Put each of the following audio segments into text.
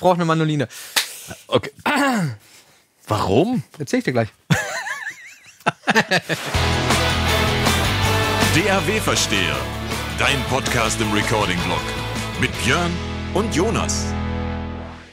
brauche eine Mandoline. Okay. Warum? Erzähl ich dir gleich. DAW Verstehe. Dein Podcast im Recording-Blog. Mit Björn und Jonas.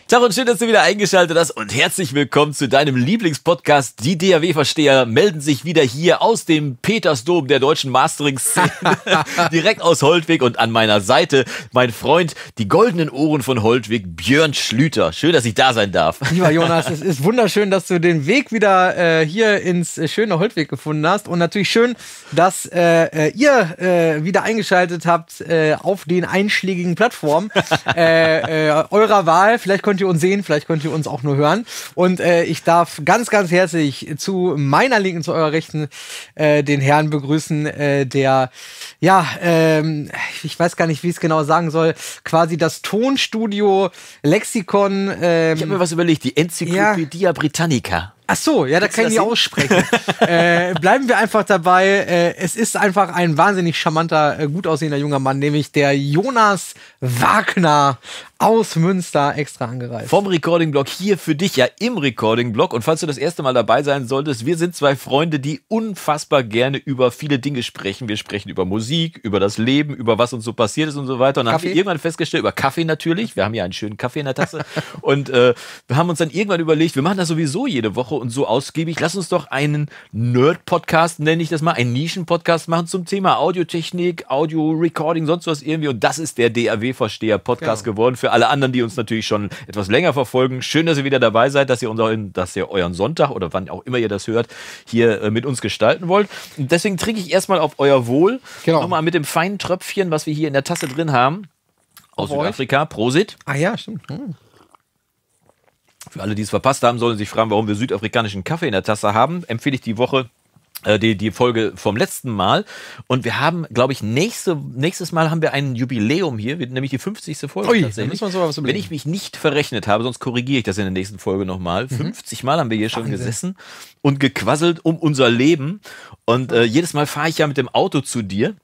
Tag und schön, dass du wieder eingeschaltet hast und herzlich willkommen zu deinem Lieblingspodcast. Die DAW-Versteher melden sich wieder hier aus dem Petersdom der deutschen Mastering-Szene, direkt aus Holtweg und an meiner Seite mein Freund, die goldenen Ohren von Holtweg, Björn Schlüter. Schön, dass ich da sein darf. Lieber Jonas, es ist wunderschön, dass du den Weg wieder äh, hier ins äh, schöne Holtweg gefunden hast und natürlich schön, dass äh, äh ihr äh, wieder eingeschaltet habt äh, auf den einschlägigen Plattformen eurer Wahl. Vielleicht könnt ihr uns sehen, vielleicht könnt ihr uns auch nur hören. Und äh, ich darf ganz, ganz herzlich zu meiner Linken, zu eurer Rechten äh, den Herrn begrüßen, äh, der, ja, ähm, ich weiß gar nicht, wie ich es genau sagen soll, quasi das Tonstudio Lexikon. Ähm, ich habe mir was überlegt, die Enzyklopädie ja. Britannica. Ach so, ja, da kann ich nicht aussprechen. äh, bleiben wir einfach dabei. Äh, es ist einfach ein wahnsinnig charmanter, äh, gut aussehender junger Mann, nämlich der Jonas Wagner aus Münster extra angereist. Vom Recording-Blog hier für dich, ja im Recording-Blog. Und falls du das erste Mal dabei sein solltest, wir sind zwei Freunde, die unfassbar gerne über viele Dinge sprechen. Wir sprechen über Musik, über das Leben, über was uns so passiert ist und so weiter. Und dann haben wir irgendwann festgestellt, über Kaffee natürlich. Wir haben ja einen schönen Kaffee in der Tasse. und äh, wir haben uns dann irgendwann überlegt, wir machen das sowieso jede Woche und so ausgiebig. Lass uns doch einen Nerd-Podcast, nenne ich das mal, einen Nischen-Podcast machen zum Thema Audiotechnik, Audio-Recording, sonst was irgendwie. Und das ist der DAW-Versteher-Podcast genau. geworden. Für alle anderen, die uns natürlich schon etwas länger verfolgen, schön, dass ihr wieder dabei seid, dass ihr, unseren, dass ihr euren Sonntag oder wann auch immer ihr das hört, hier äh, mit uns gestalten wollt. Und deswegen trinke ich erstmal auf euer Wohl. Genau. Nochmal mit dem feinen Tröpfchen, was wir hier in der Tasse drin haben. Aus Südafrika. Prosit. Ah ja, stimmt. Hm. Für alle, die es verpasst haben, sollen sich fragen, warum wir südafrikanischen Kaffee in der Tasse haben. Empfehle ich die Woche äh, die, die Folge vom letzten Mal. Und wir haben, glaube ich, nächste, nächstes Mal haben wir ein Jubiläum hier, nämlich die 50. Folge Ui, tatsächlich. Wenn ich mich nicht verrechnet habe, sonst korrigiere ich das in der nächsten Folge nochmal. Mhm. 50 Mal haben wir hier schon gesessen und gequasselt um unser Leben. Und äh, jedes Mal fahre ich ja mit dem Auto zu dir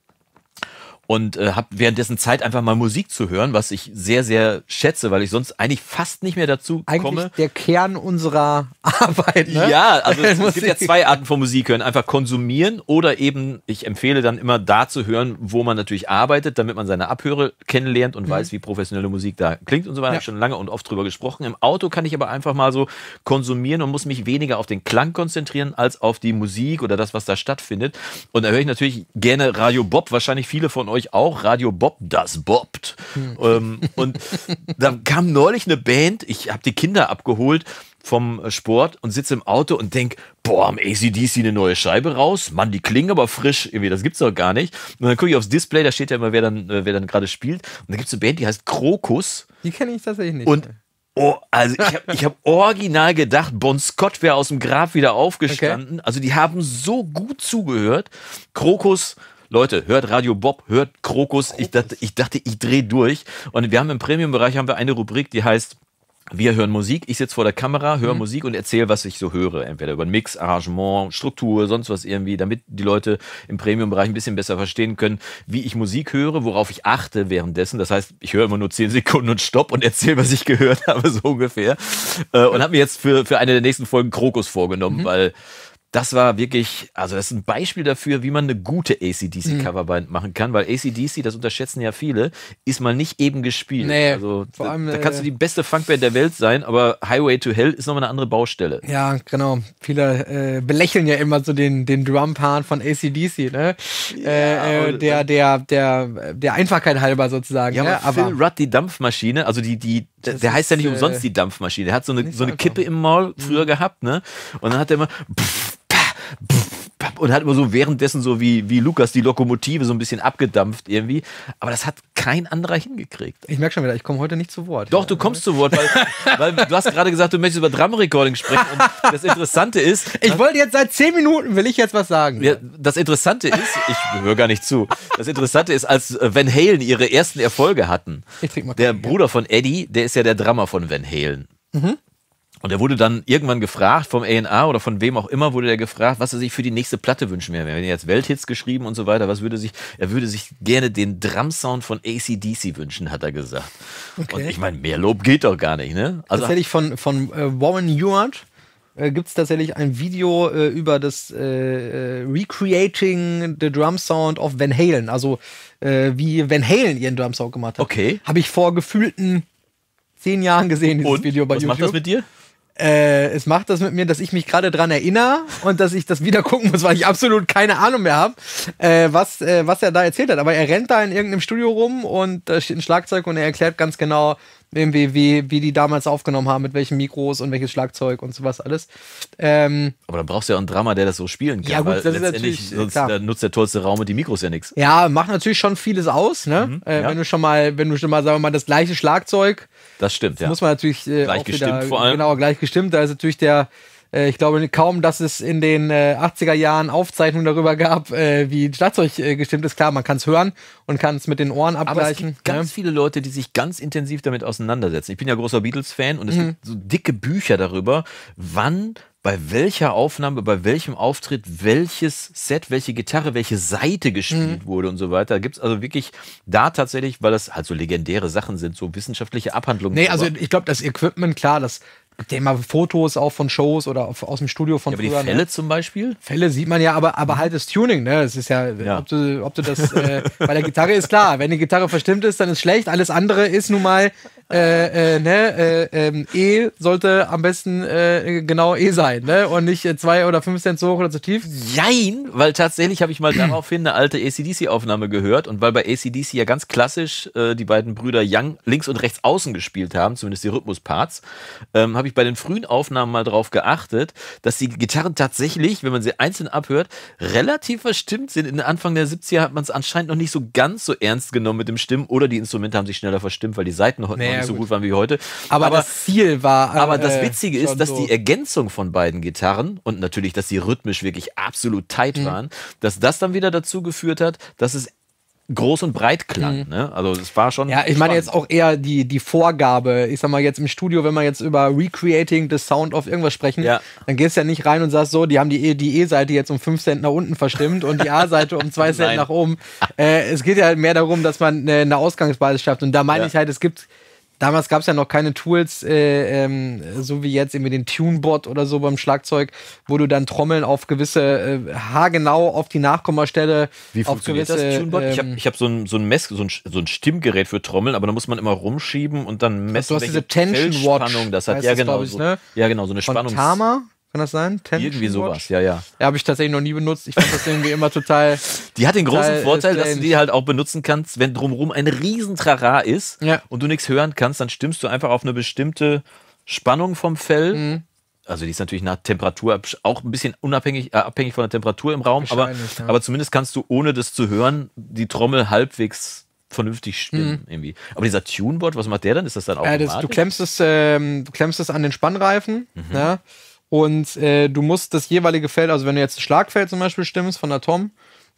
und äh, habe währenddessen Zeit, einfach mal Musik zu hören, was ich sehr, sehr schätze, weil ich sonst eigentlich fast nicht mehr dazu eigentlich komme. Der Kern unserer Arbeit. Ne? Ja, also es, es gibt ja zwei Arten von Musik hören. Einfach konsumieren oder eben, ich empfehle dann immer da zu hören, wo man natürlich arbeitet, damit man seine Abhöre kennenlernt und mhm. weiß, wie professionelle Musik da klingt und so weiter. Ja. Schon lange und oft drüber gesprochen. Im Auto kann ich aber einfach mal so konsumieren und muss mich weniger auf den Klang konzentrieren als auf die Musik oder das, was da stattfindet. Und da höre ich natürlich gerne Radio Bob, wahrscheinlich viele von euch euch auch Radio Bob das Bobt. Hm. Ähm, und dann kam neulich eine Band, ich habe die Kinder abgeholt vom Sport und sitze im Auto und denke, boah, am ACDC eine neue Scheibe raus. Mann, die klingen aber frisch. Irgendwie, das gibt's doch gar nicht. Und dann gucke ich aufs Display, da steht ja immer, wer dann, äh, wer dann gerade spielt. Und da gibt es eine Band, die heißt Krokus. Die kenne ich tatsächlich nicht. Und Oh, also ich habe ich hab original gedacht, Bon Scott wäre aus dem Grab wieder aufgestanden. Okay. Also die haben so gut zugehört. Krokus Leute, hört Radio Bob, hört Krokus. Ich dachte, ich, dachte, ich drehe durch. Und wir haben im Premium-Bereich eine Rubrik, die heißt wir hören Musik, ich sitze vor der Kamera, höre mhm. Musik und erzähle, was ich so höre. Entweder über Mix, Arrangement, Struktur, sonst was irgendwie, damit die Leute im Premium-Bereich ein bisschen besser verstehen können, wie ich Musik höre, worauf ich achte währenddessen. Das heißt, ich höre immer nur 10 Sekunden und stopp und erzähle, was ich gehört habe, so ungefähr. Äh, und habe mir jetzt für, für eine der nächsten Folgen Krokus vorgenommen, mhm. weil das war wirklich, also das ist ein Beispiel dafür, wie man eine gute ACDC-Coverband mhm. machen kann, weil ACDC, das unterschätzen ja viele, ist mal nicht eben gespielt. Nee, also vor da, allem, da kannst du äh, die beste Funkband der Welt sein, aber Highway to Hell ist nochmal eine andere Baustelle. Ja, genau. Viele äh, belächeln ja immer so den, den Drum-Part von ACDC, ne? Äh, ja, äh, äh, der, der, der, der Einfachkeit halber sozusagen. Ja, ne? aber Phil aber Rudd, die Dampfmaschine, also die, die, das der heißt ja nicht umsonst die Dampfmaschine. Der hat so eine, so eine Kippe im Maul früher mhm. gehabt, ne? Und dann hat er immer. Pff, und hat immer so währenddessen so wie, wie Lukas die Lokomotive so ein bisschen abgedampft irgendwie. Aber das hat kein anderer hingekriegt. Ich merke schon wieder, ich komme heute nicht zu Wort. Doch, du kommst zu Wort, weil, weil du hast gerade gesagt, du möchtest über Drum Recording sprechen. Und das Interessante ist. Ich wollte jetzt seit zehn Minuten, will ich jetzt was sagen. Ja, das Interessante ist, ich höre gar nicht zu. Das Interessante ist, als äh, Van Halen ihre ersten Erfolge hatten, der Bruder von Eddie, der ist ja der Drummer von Van Halen. Mhm. Und er wurde dann irgendwann gefragt vom A&R oder von wem auch immer wurde er gefragt, was er sich für die nächste Platte wünschen würde. Wenn er jetzt Welthits geschrieben und so weiter, was würde sich, er würde sich gerne den Drum-Sound von ACDC wünschen, hat er gesagt. Okay. Und ich meine, mehr Lob geht doch gar nicht, ne? Also, tatsächlich von, von äh, Warren Ewart äh, gibt es tatsächlich ein Video äh, über das äh, äh, Recreating the Drum Sound of Van Halen, also äh, wie Van Halen ihren Drum Sound gemacht hat. Okay. Habe ich vor gefühlten zehn Jahren gesehen, dieses und? Video bei was YouTube. Was macht das mit dir? äh, es macht das mit mir, dass ich mich gerade dran erinnere und dass ich das wieder gucken muss, weil ich absolut keine Ahnung mehr habe, äh, was, äh, was er da erzählt hat. Aber er rennt da in irgendeinem Studio rum und da steht ein Schlagzeug und er erklärt ganz genau, irgendwie, wie, wie die damals aufgenommen haben, mit welchen Mikros und welches Schlagzeug und sowas alles. Ähm, Aber dann brauchst du ja auch einen Drama, der das so spielen kann. Ja, gut, weil das letztendlich ist natürlich, sonst, äh, nutzt der tollste Raum und die Mikros ja nichts. Ja, macht natürlich schon vieles aus, ne? Mhm, äh, ja. Wenn du schon mal, wenn du schon mal, sagen wir mal, das gleiche Schlagzeug das stimmt, das ja. Muss man natürlich äh, gleich gestimmt wieder, vor allem. Genau, gleich gestimmt. Da ist natürlich der, äh, ich glaube kaum, dass es in den äh, 80er Jahren Aufzeichnungen darüber gab, äh, wie Schlagzeug äh, gestimmt ist. Klar, man kann es hören und kann es mit den Ohren abgleichen. Aber es gibt ne? ganz viele Leute, die sich ganz intensiv damit auseinandersetzen. Ich bin ja großer Beatles-Fan und es mhm. gibt so dicke Bücher darüber, wann bei welcher Aufnahme, bei welchem Auftritt, welches Set, welche Gitarre, welche Seite gespielt mhm. wurde und so weiter. Da gibt es also wirklich da tatsächlich, weil das halt so legendäre Sachen sind, so wissenschaftliche Abhandlungen. Nee, also ich glaube, das Equipment, klar, das gibt immer Fotos auch von Shows oder aus dem Studio von ja, aber früher, die ne? Fälle ne? zum Beispiel? Fälle sieht man ja, aber, aber mhm. halt das Tuning, ne? Das ist ja, ja. Ob, du, ob du das äh, bei der Gitarre ist klar, wenn die Gitarre verstimmt ist, dann ist schlecht, alles andere ist nun mal äh, äh, ne, äh, ähm, E sollte am besten äh, genau E sein, ne? Und nicht äh, zwei oder fünf Cent zu hoch oder zu tief. Jein, weil tatsächlich habe ich mal daraufhin eine alte ACDC-Aufnahme gehört und weil bei ACDC ja ganz klassisch äh, die beiden Brüder Young links und rechts außen gespielt haben, zumindest die Rhythmusparts, ähm, habe ich bei den frühen Aufnahmen mal drauf geachtet, dass die Gitarren tatsächlich, wenn man sie einzeln abhört, relativ verstimmt sind. In den Anfang der 70er hat man es anscheinend noch nicht so ganz so ernst genommen mit dem Stimmen oder die Instrumente haben sich schneller verstimmt, weil die Seiten noch nee, nicht so gut. waren wie heute. Aber, aber das Ziel war. aber das äh, Witzige äh, ist, dass so. die Ergänzung von beiden Gitarren und natürlich, dass sie rhythmisch wirklich absolut tight mhm. waren, dass das dann wieder dazu geführt hat, dass es groß und breit klang. Mhm. Ne? Also es war schon. Ja, ich spannend. meine jetzt auch eher die, die Vorgabe. Ich sag mal jetzt im Studio, wenn wir jetzt über Recreating the Sound of irgendwas sprechen, ja. dann gehst du ja nicht rein und sagst so, die haben die, e die E-Seite jetzt um 5 Cent nach unten verstimmt und die A-Seite um 2 Cent nach oben. Äh, es geht ja mehr darum, dass man äh, eine Ausgangsbasis schafft. Und da meine ja. ich halt, es gibt damals gab es ja noch keine Tools, äh, ähm, so wie jetzt eben den Tunebot oder so beim Schlagzeug, wo du dann Trommeln auf gewisse, äh, haargenau auf die Nachkommastelle. Wie funktioniert gewisse, das Tunebot? Ähm, ich habe hab so ein, so ein Mess, so ein, so ein Stimmgerät für Trommeln, aber da muss man immer rumschieben und dann messen, du hast welche diese Tension Watch, das hat. Ja, das, genau. Ich, ne? so, ja, genau, so eine Spannung. Tama? Kann das sein? Ten irgendwie sowas, ja, ja. Ja, habe ich tatsächlich noch nie benutzt. Ich fand das irgendwie immer total. Die hat den großen äh, Vorteil, dass du die halt auch benutzen kannst, wenn drumherum ein Riesentrara ist ja. und du nichts hören kannst, dann stimmst du einfach auf eine bestimmte Spannung vom Fell. Mhm. Also die ist natürlich nach Temperatur auch ein bisschen unabhängig, äh, abhängig von der Temperatur im Raum, aber, ja. aber zumindest kannst du, ohne das zu hören, die Trommel halbwegs vernünftig stimmen mhm. irgendwie. Aber dieser Tuneboard, was macht der dann? Ist das dann auch? Äh, das, du klemmst es, ähm, du klemmst es an den Spannreifen, mhm. ja ne? Und äh, du musst das jeweilige Feld, also wenn du jetzt ein Schlagfeld zum Beispiel stimmst von der Tom,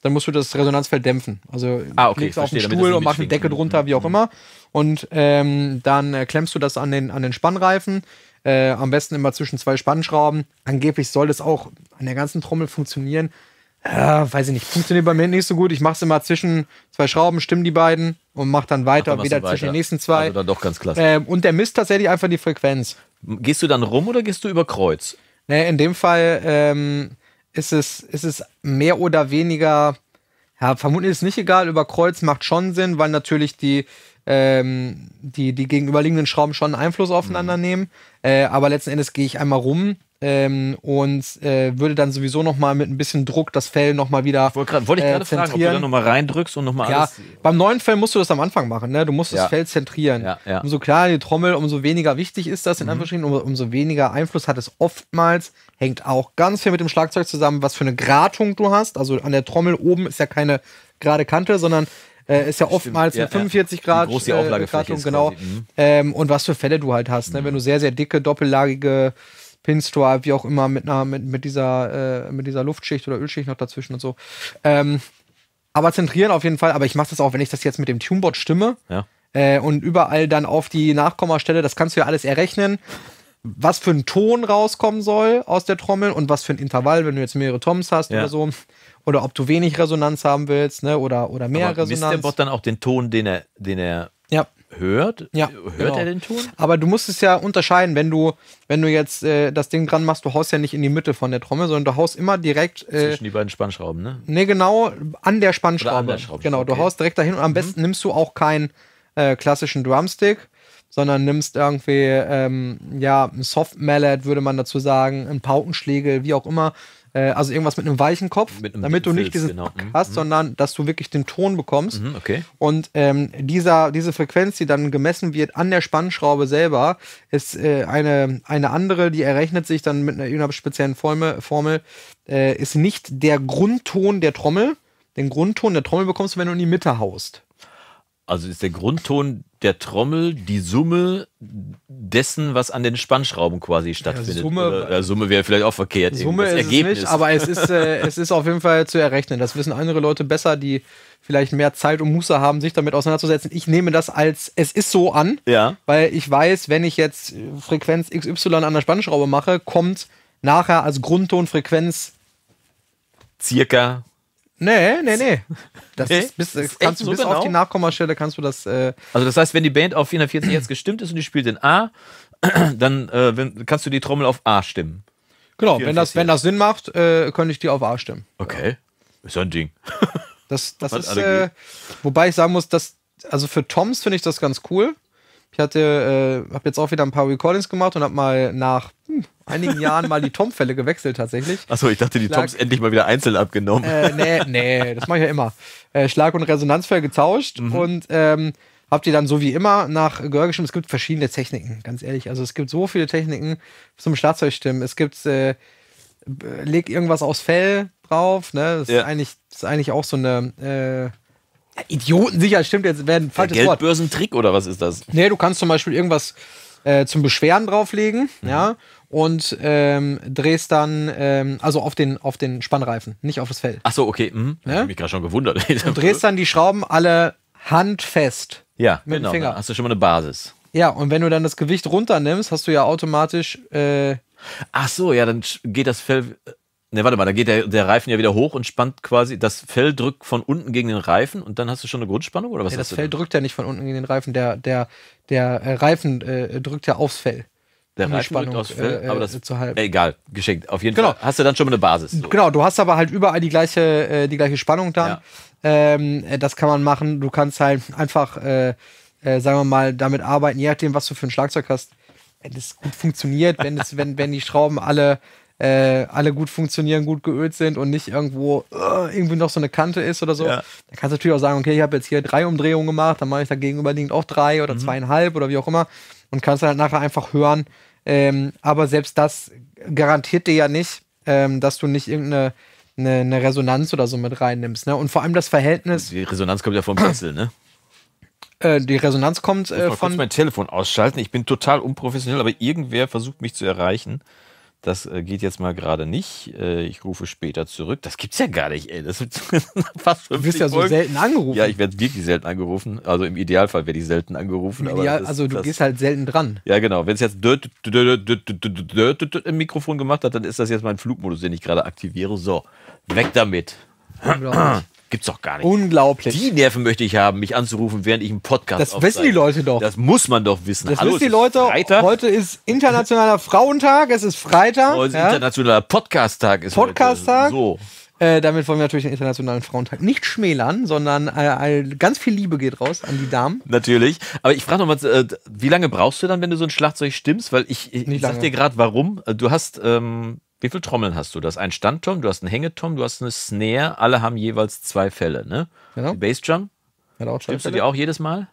dann musst du das Resonanzfeld dämpfen. Also ah, okay, legst auf den Stuhl und machst eine Decke drunter, wie auch mhm. immer. Und ähm, dann äh, klemmst du das an den, an den Spannreifen. Äh, am besten immer zwischen zwei Spannschrauben. Angeblich soll das auch an der ganzen Trommel funktionieren. Ah, weiß ich nicht, funktioniert bei mir nicht so gut. Ich mache es immer zwischen zwei Schrauben, stimmen die beiden und mache dann weiter, Ach, dann wieder weiter. zwischen den nächsten zwei. Also dann doch ganz klasse. Ähm, und der misst tatsächlich einfach die Frequenz. Gehst du dann rum oder gehst du über Kreuz? Naja, ne, in dem Fall ähm, ist, es, ist es mehr oder weniger, ja, vermutlich ist es nicht egal, über Kreuz macht schon Sinn, weil natürlich die, ähm, die, die gegenüberliegenden Schrauben schon Einfluss aufeinander mhm. nehmen. Äh, aber letzten Endes gehe ich einmal rum ähm, und äh, würde dann sowieso nochmal mit ein bisschen Druck das Fell nochmal wieder. Ich wollte wollt ich äh, gerade äh, fragen, ob du dann nochmal reindrückst und nochmal ja, alles. Beim neuen Fell musst du das am Anfang machen, ne? Du musst ja. das Fell zentrieren. Ja, ja. Umso klarer die Trommel, umso weniger wichtig ist das in mhm. Anführungsstrichen, um, umso weniger Einfluss hat es oftmals. Hängt auch ganz viel mit dem Schlagzeug zusammen, was für eine Gratung du hast. Also an der Trommel oben ist ja keine gerade Kante, sondern äh, ist ja oftmals ja, 45 ja. Grad groß die äh, Auflagefläche Gratung, genau. Mhm. Ähm, und was für Fälle du halt hast, ne? Mhm. Wenn du sehr, sehr dicke, doppellagige Pinstripe, wie auch immer, mit, einer, mit, mit, dieser, äh, mit dieser Luftschicht oder Ölschicht noch dazwischen und so. Ähm, aber zentrieren auf jeden Fall. Aber ich mache das auch, wenn ich das jetzt mit dem Tunebot stimme ja. äh, und überall dann auf die Nachkommastelle, das kannst du ja alles errechnen, was für ein Ton rauskommen soll aus der Trommel und was für ein Intervall, wenn du jetzt mehrere Toms hast ja. oder so. Oder ob du wenig Resonanz haben willst, ne? Oder, oder mehr aber Resonanz. Misst der Bot dann auch den Ton, den er, den er ja hört. Ja, äh, hört genau. er den Ton? Aber du musst es ja unterscheiden, wenn du, wenn du jetzt äh, das Ding dran machst, du haust ja nicht in die Mitte von der Trommel, sondern du haust immer direkt. Äh, Zwischen die beiden Spannschrauben, ne? Ne, genau, an der Spannschraube. An der genau, du haust direkt dahin und am mhm. besten nimmst du auch keinen äh, klassischen Drumstick, sondern nimmst irgendwie, ähm, ja, ein Soft Mallet, würde man dazu sagen, ein Paukenschlägel, wie auch immer, äh, also irgendwas mit einem weichen Kopf, einem damit du nicht diesen genau. hast, mhm. sondern dass du wirklich den Ton bekommst. Mhm, okay. Und ähm, dieser, diese Frequenz, die dann gemessen wird an der Spannschraube selber, ist äh, eine, eine andere, die errechnet sich dann mit einer, einer speziellen Formel, Formel äh, ist nicht der Grundton der Trommel. Den Grundton der Trommel bekommst du, wenn du in die Mitte haust. Also ist der Grundton der Trommel die Summe dessen, was an den Spannschrauben quasi stattfindet. Ja, Summe, ja, Summe wäre vielleicht auch verkehrt. Summe das ist Ergebnis. nicht, aber es ist, äh, es ist auf jeden Fall zu errechnen. Das wissen andere Leute besser, die vielleicht mehr Zeit und Muße haben, sich damit auseinanderzusetzen. Ich nehme das als es ist so an, ja. weil ich weiß, wenn ich jetzt Frequenz XY an der Spannschraube mache, kommt nachher als Grundtonfrequenz circa Nee, nee, nee. Das, nee? Ist, bis, das kannst du so bis genau? auf die Nachkommastelle kannst du das. Äh also das heißt, wenn die Band auf 440 jetzt gestimmt ist und die spielt in A, dann äh, wenn, kannst du die Trommel auf A stimmen. Genau, wenn das, wenn das Sinn macht, äh, könnte ich die auf A stimmen. Okay. Ja. Ist ja ein Ding. Das, das ist, äh, wobei ich sagen muss, dass, also für Toms finde ich das ganz cool. Ich hatte, äh, habe jetzt auch wieder ein paar Recordings gemacht und habe mal nach hm, einigen Jahren mal die Tom-Fälle gewechselt tatsächlich. Achso, ich dachte, die Schlag, Toms endlich mal wieder einzeln abgenommen. Äh, nee, nee, das mache ich ja immer. Äh, Schlag- und Resonanzfälle getauscht mhm. und ähm, habe die dann so wie immer nach Gehör gestimmt. Es gibt verschiedene Techniken, ganz ehrlich. Also es gibt so viele Techniken zum Schlagzeugstimmen. Es gibt, äh, leg irgendwas aus Fell drauf, ne? Das, ja. ist, eigentlich, das ist eigentlich auch so eine... Äh, ja, Idioten sicher, stimmt, jetzt werden falsches Wort. Geldbörsentrick oder was ist das? Nee, du kannst zum Beispiel irgendwas äh, zum Beschweren drauflegen, mhm. ja, und ähm, drehst dann, ähm, also auf den, auf den Spannreifen, nicht auf das Fell. Ach so, okay, mhm. ja? Ne? Ich hab mich gerade schon gewundert. und drehst dann die Schrauben alle handfest. Ja, mit genau. Dem Finger. Hast du schon mal eine Basis. Ja, und wenn du dann das Gewicht runternimmst, hast du ja automatisch. Äh, Ach so, ja, dann geht das Fell Ne, warte mal, da geht der, der Reifen ja wieder hoch und spannt quasi, das Fell drückt von unten gegen den Reifen und dann hast du schon eine Grundspannung oder was nee, Das Fell drückt ja nicht von unten gegen den Reifen, der, der, der äh, Reifen äh, drückt ja aufs Fell. Der Reifen Spannung, drückt aufs Fell, äh, aber äh, das zu halten. Äh, egal, geschenkt. Auf jeden genau. Fall hast du dann schon mal eine Basis. So. Genau, du hast aber halt überall die gleiche, äh, die gleiche Spannung dann. Ja. Ähm, das kann man machen. Du kannst halt einfach, sagen wir mal, damit arbeiten, je nachdem, was du für ein Schlagzeug hast. Wenn es gut funktioniert, wenn, das, wenn, wenn die Schrauben alle äh, alle gut funktionieren, gut geölt sind und nicht irgendwo uh, irgendwie noch so eine Kante ist oder so. Ja. Dann kannst du natürlich auch sagen, okay, ich habe jetzt hier drei Umdrehungen gemacht, dann mache ich da gegenüberliegend auch drei oder mhm. zweieinhalb oder wie auch immer und kannst dann halt nachher einfach hören. Ähm, aber selbst das garantiert dir ja nicht, ähm, dass du nicht irgendeine eine, eine, Resonanz oder so mit reinnimmst. Ne? Und vor allem das Verhältnis. Die Resonanz kommt ja vom Pixel, ne? Äh, die Resonanz kommt äh, ich muss von. mein Telefon ausschalten. Ich bin total unprofessionell, aber irgendwer versucht mich zu erreichen das äh, geht jetzt mal gerade nicht. Äh, ich rufe später zurück. Das gibt's ja gar nicht, ey. Das sind fast du wirst ja so selten angerufen. Ja, ich werde wirklich selten angerufen. Also im Idealfall werde ich selten angerufen. Ideal, das, also du das, gehst halt selten dran. Ja, genau. Wenn es jetzt im Mikrofon gemacht hat, dann ist das jetzt mein Flugmodus, den ich gerade aktiviere. So, weg damit. Unglaublich. Gibt's doch gar nicht. Unglaublich. Die Nerven möchte ich haben, mich anzurufen, während ich einen Podcast Das aufzeige. wissen die Leute doch. Das muss man doch wissen. Das Hallo, wissen die Leute. Freitag. Heute ist internationaler Frauentag, es ist Freitag. Heute oh, ist ja. internationaler Podcast-Tag. Podcast-Tag. So. Äh, damit wollen wir natürlich den Internationalen Frauentag nicht schmälern, sondern äh, äh ganz viel Liebe geht raus an die Damen. Natürlich. Aber ich frage nochmal, äh, wie lange brauchst du dann, wenn du so ein Schlagzeug stimmst? Weil ich, ich, ich sag dir gerade, warum. Du hast ähm, wie viele Trommeln hast du? Du hast einen Standtom, du hast einen Hängetom, du hast eine Snare, alle haben jeweils zwei Fälle, ne? Genau. Die Bassdrum. Genau, Stimmst du die auch jedes Mal?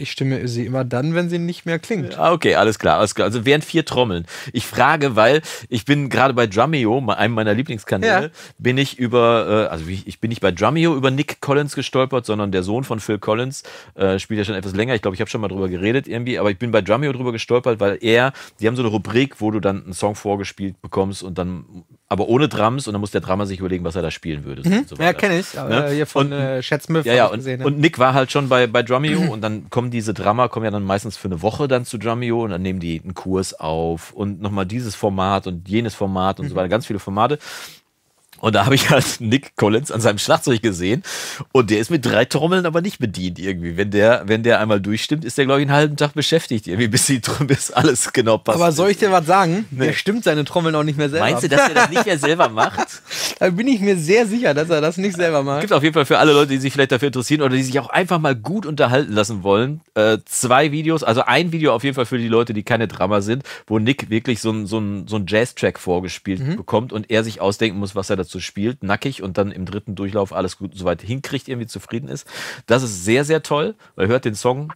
ich stimme sie immer dann, wenn sie nicht mehr klingt. Okay, alles klar, alles klar. Also während vier Trommeln. Ich frage, weil ich bin gerade bei Drumeo, einem meiner Lieblingskanäle, ja. bin ich über, äh, also ich bin nicht bei Drumeo über Nick Collins gestolpert, sondern der Sohn von Phil Collins äh, spielt ja schon etwas länger. Ich glaube, ich habe schon mal drüber geredet irgendwie, aber ich bin bei Drumeo drüber gestolpert, weil er, die haben so eine Rubrik, wo du dann einen Song vorgespielt bekommst und dann aber ohne Drums und dann muss der Drummer sich überlegen, was er da spielen würde. Mhm. So ja, kenne ich. Ne? Äh, hier von und, äh, Chatsmith ja, ja, und, gesehen. Ne? Und Nick war halt schon bei, bei Drumeo mhm. und dann kommen diese Drummer, kommen ja dann meistens für eine Woche dann zu Drumeo und dann nehmen die einen Kurs auf und nochmal dieses Format und jenes Format und mhm. so weiter, ganz viele Formate. Und da habe ich halt Nick Collins an seinem Schlagzeug gesehen und der ist mit drei Trommeln aber nicht bedient irgendwie. Wenn der, wenn der einmal durchstimmt, ist der, glaube ich, einen halben Tag beschäftigt irgendwie, bis, die, bis alles genau passt. Aber soll ich dir was sagen? Nee. Der stimmt seine Trommeln auch nicht mehr selber. Meinst du, dass er das nicht mehr selber macht? da bin ich mir sehr sicher, dass er das nicht selber macht. Gibt auf jeden Fall für alle Leute, die sich vielleicht dafür interessieren oder die sich auch einfach mal gut unterhalten lassen wollen, äh, zwei Videos, also ein Video auf jeden Fall für die Leute, die keine Drama sind, wo Nick wirklich so einen so ein, so ein Jazz-Track vorgespielt mhm. bekommt und er sich ausdenken muss, was er dazu so spielt, nackig und dann im dritten Durchlauf alles gut und so weit hinkriegt, irgendwie zufrieden ist. Das ist sehr, sehr toll, weil hört den Song,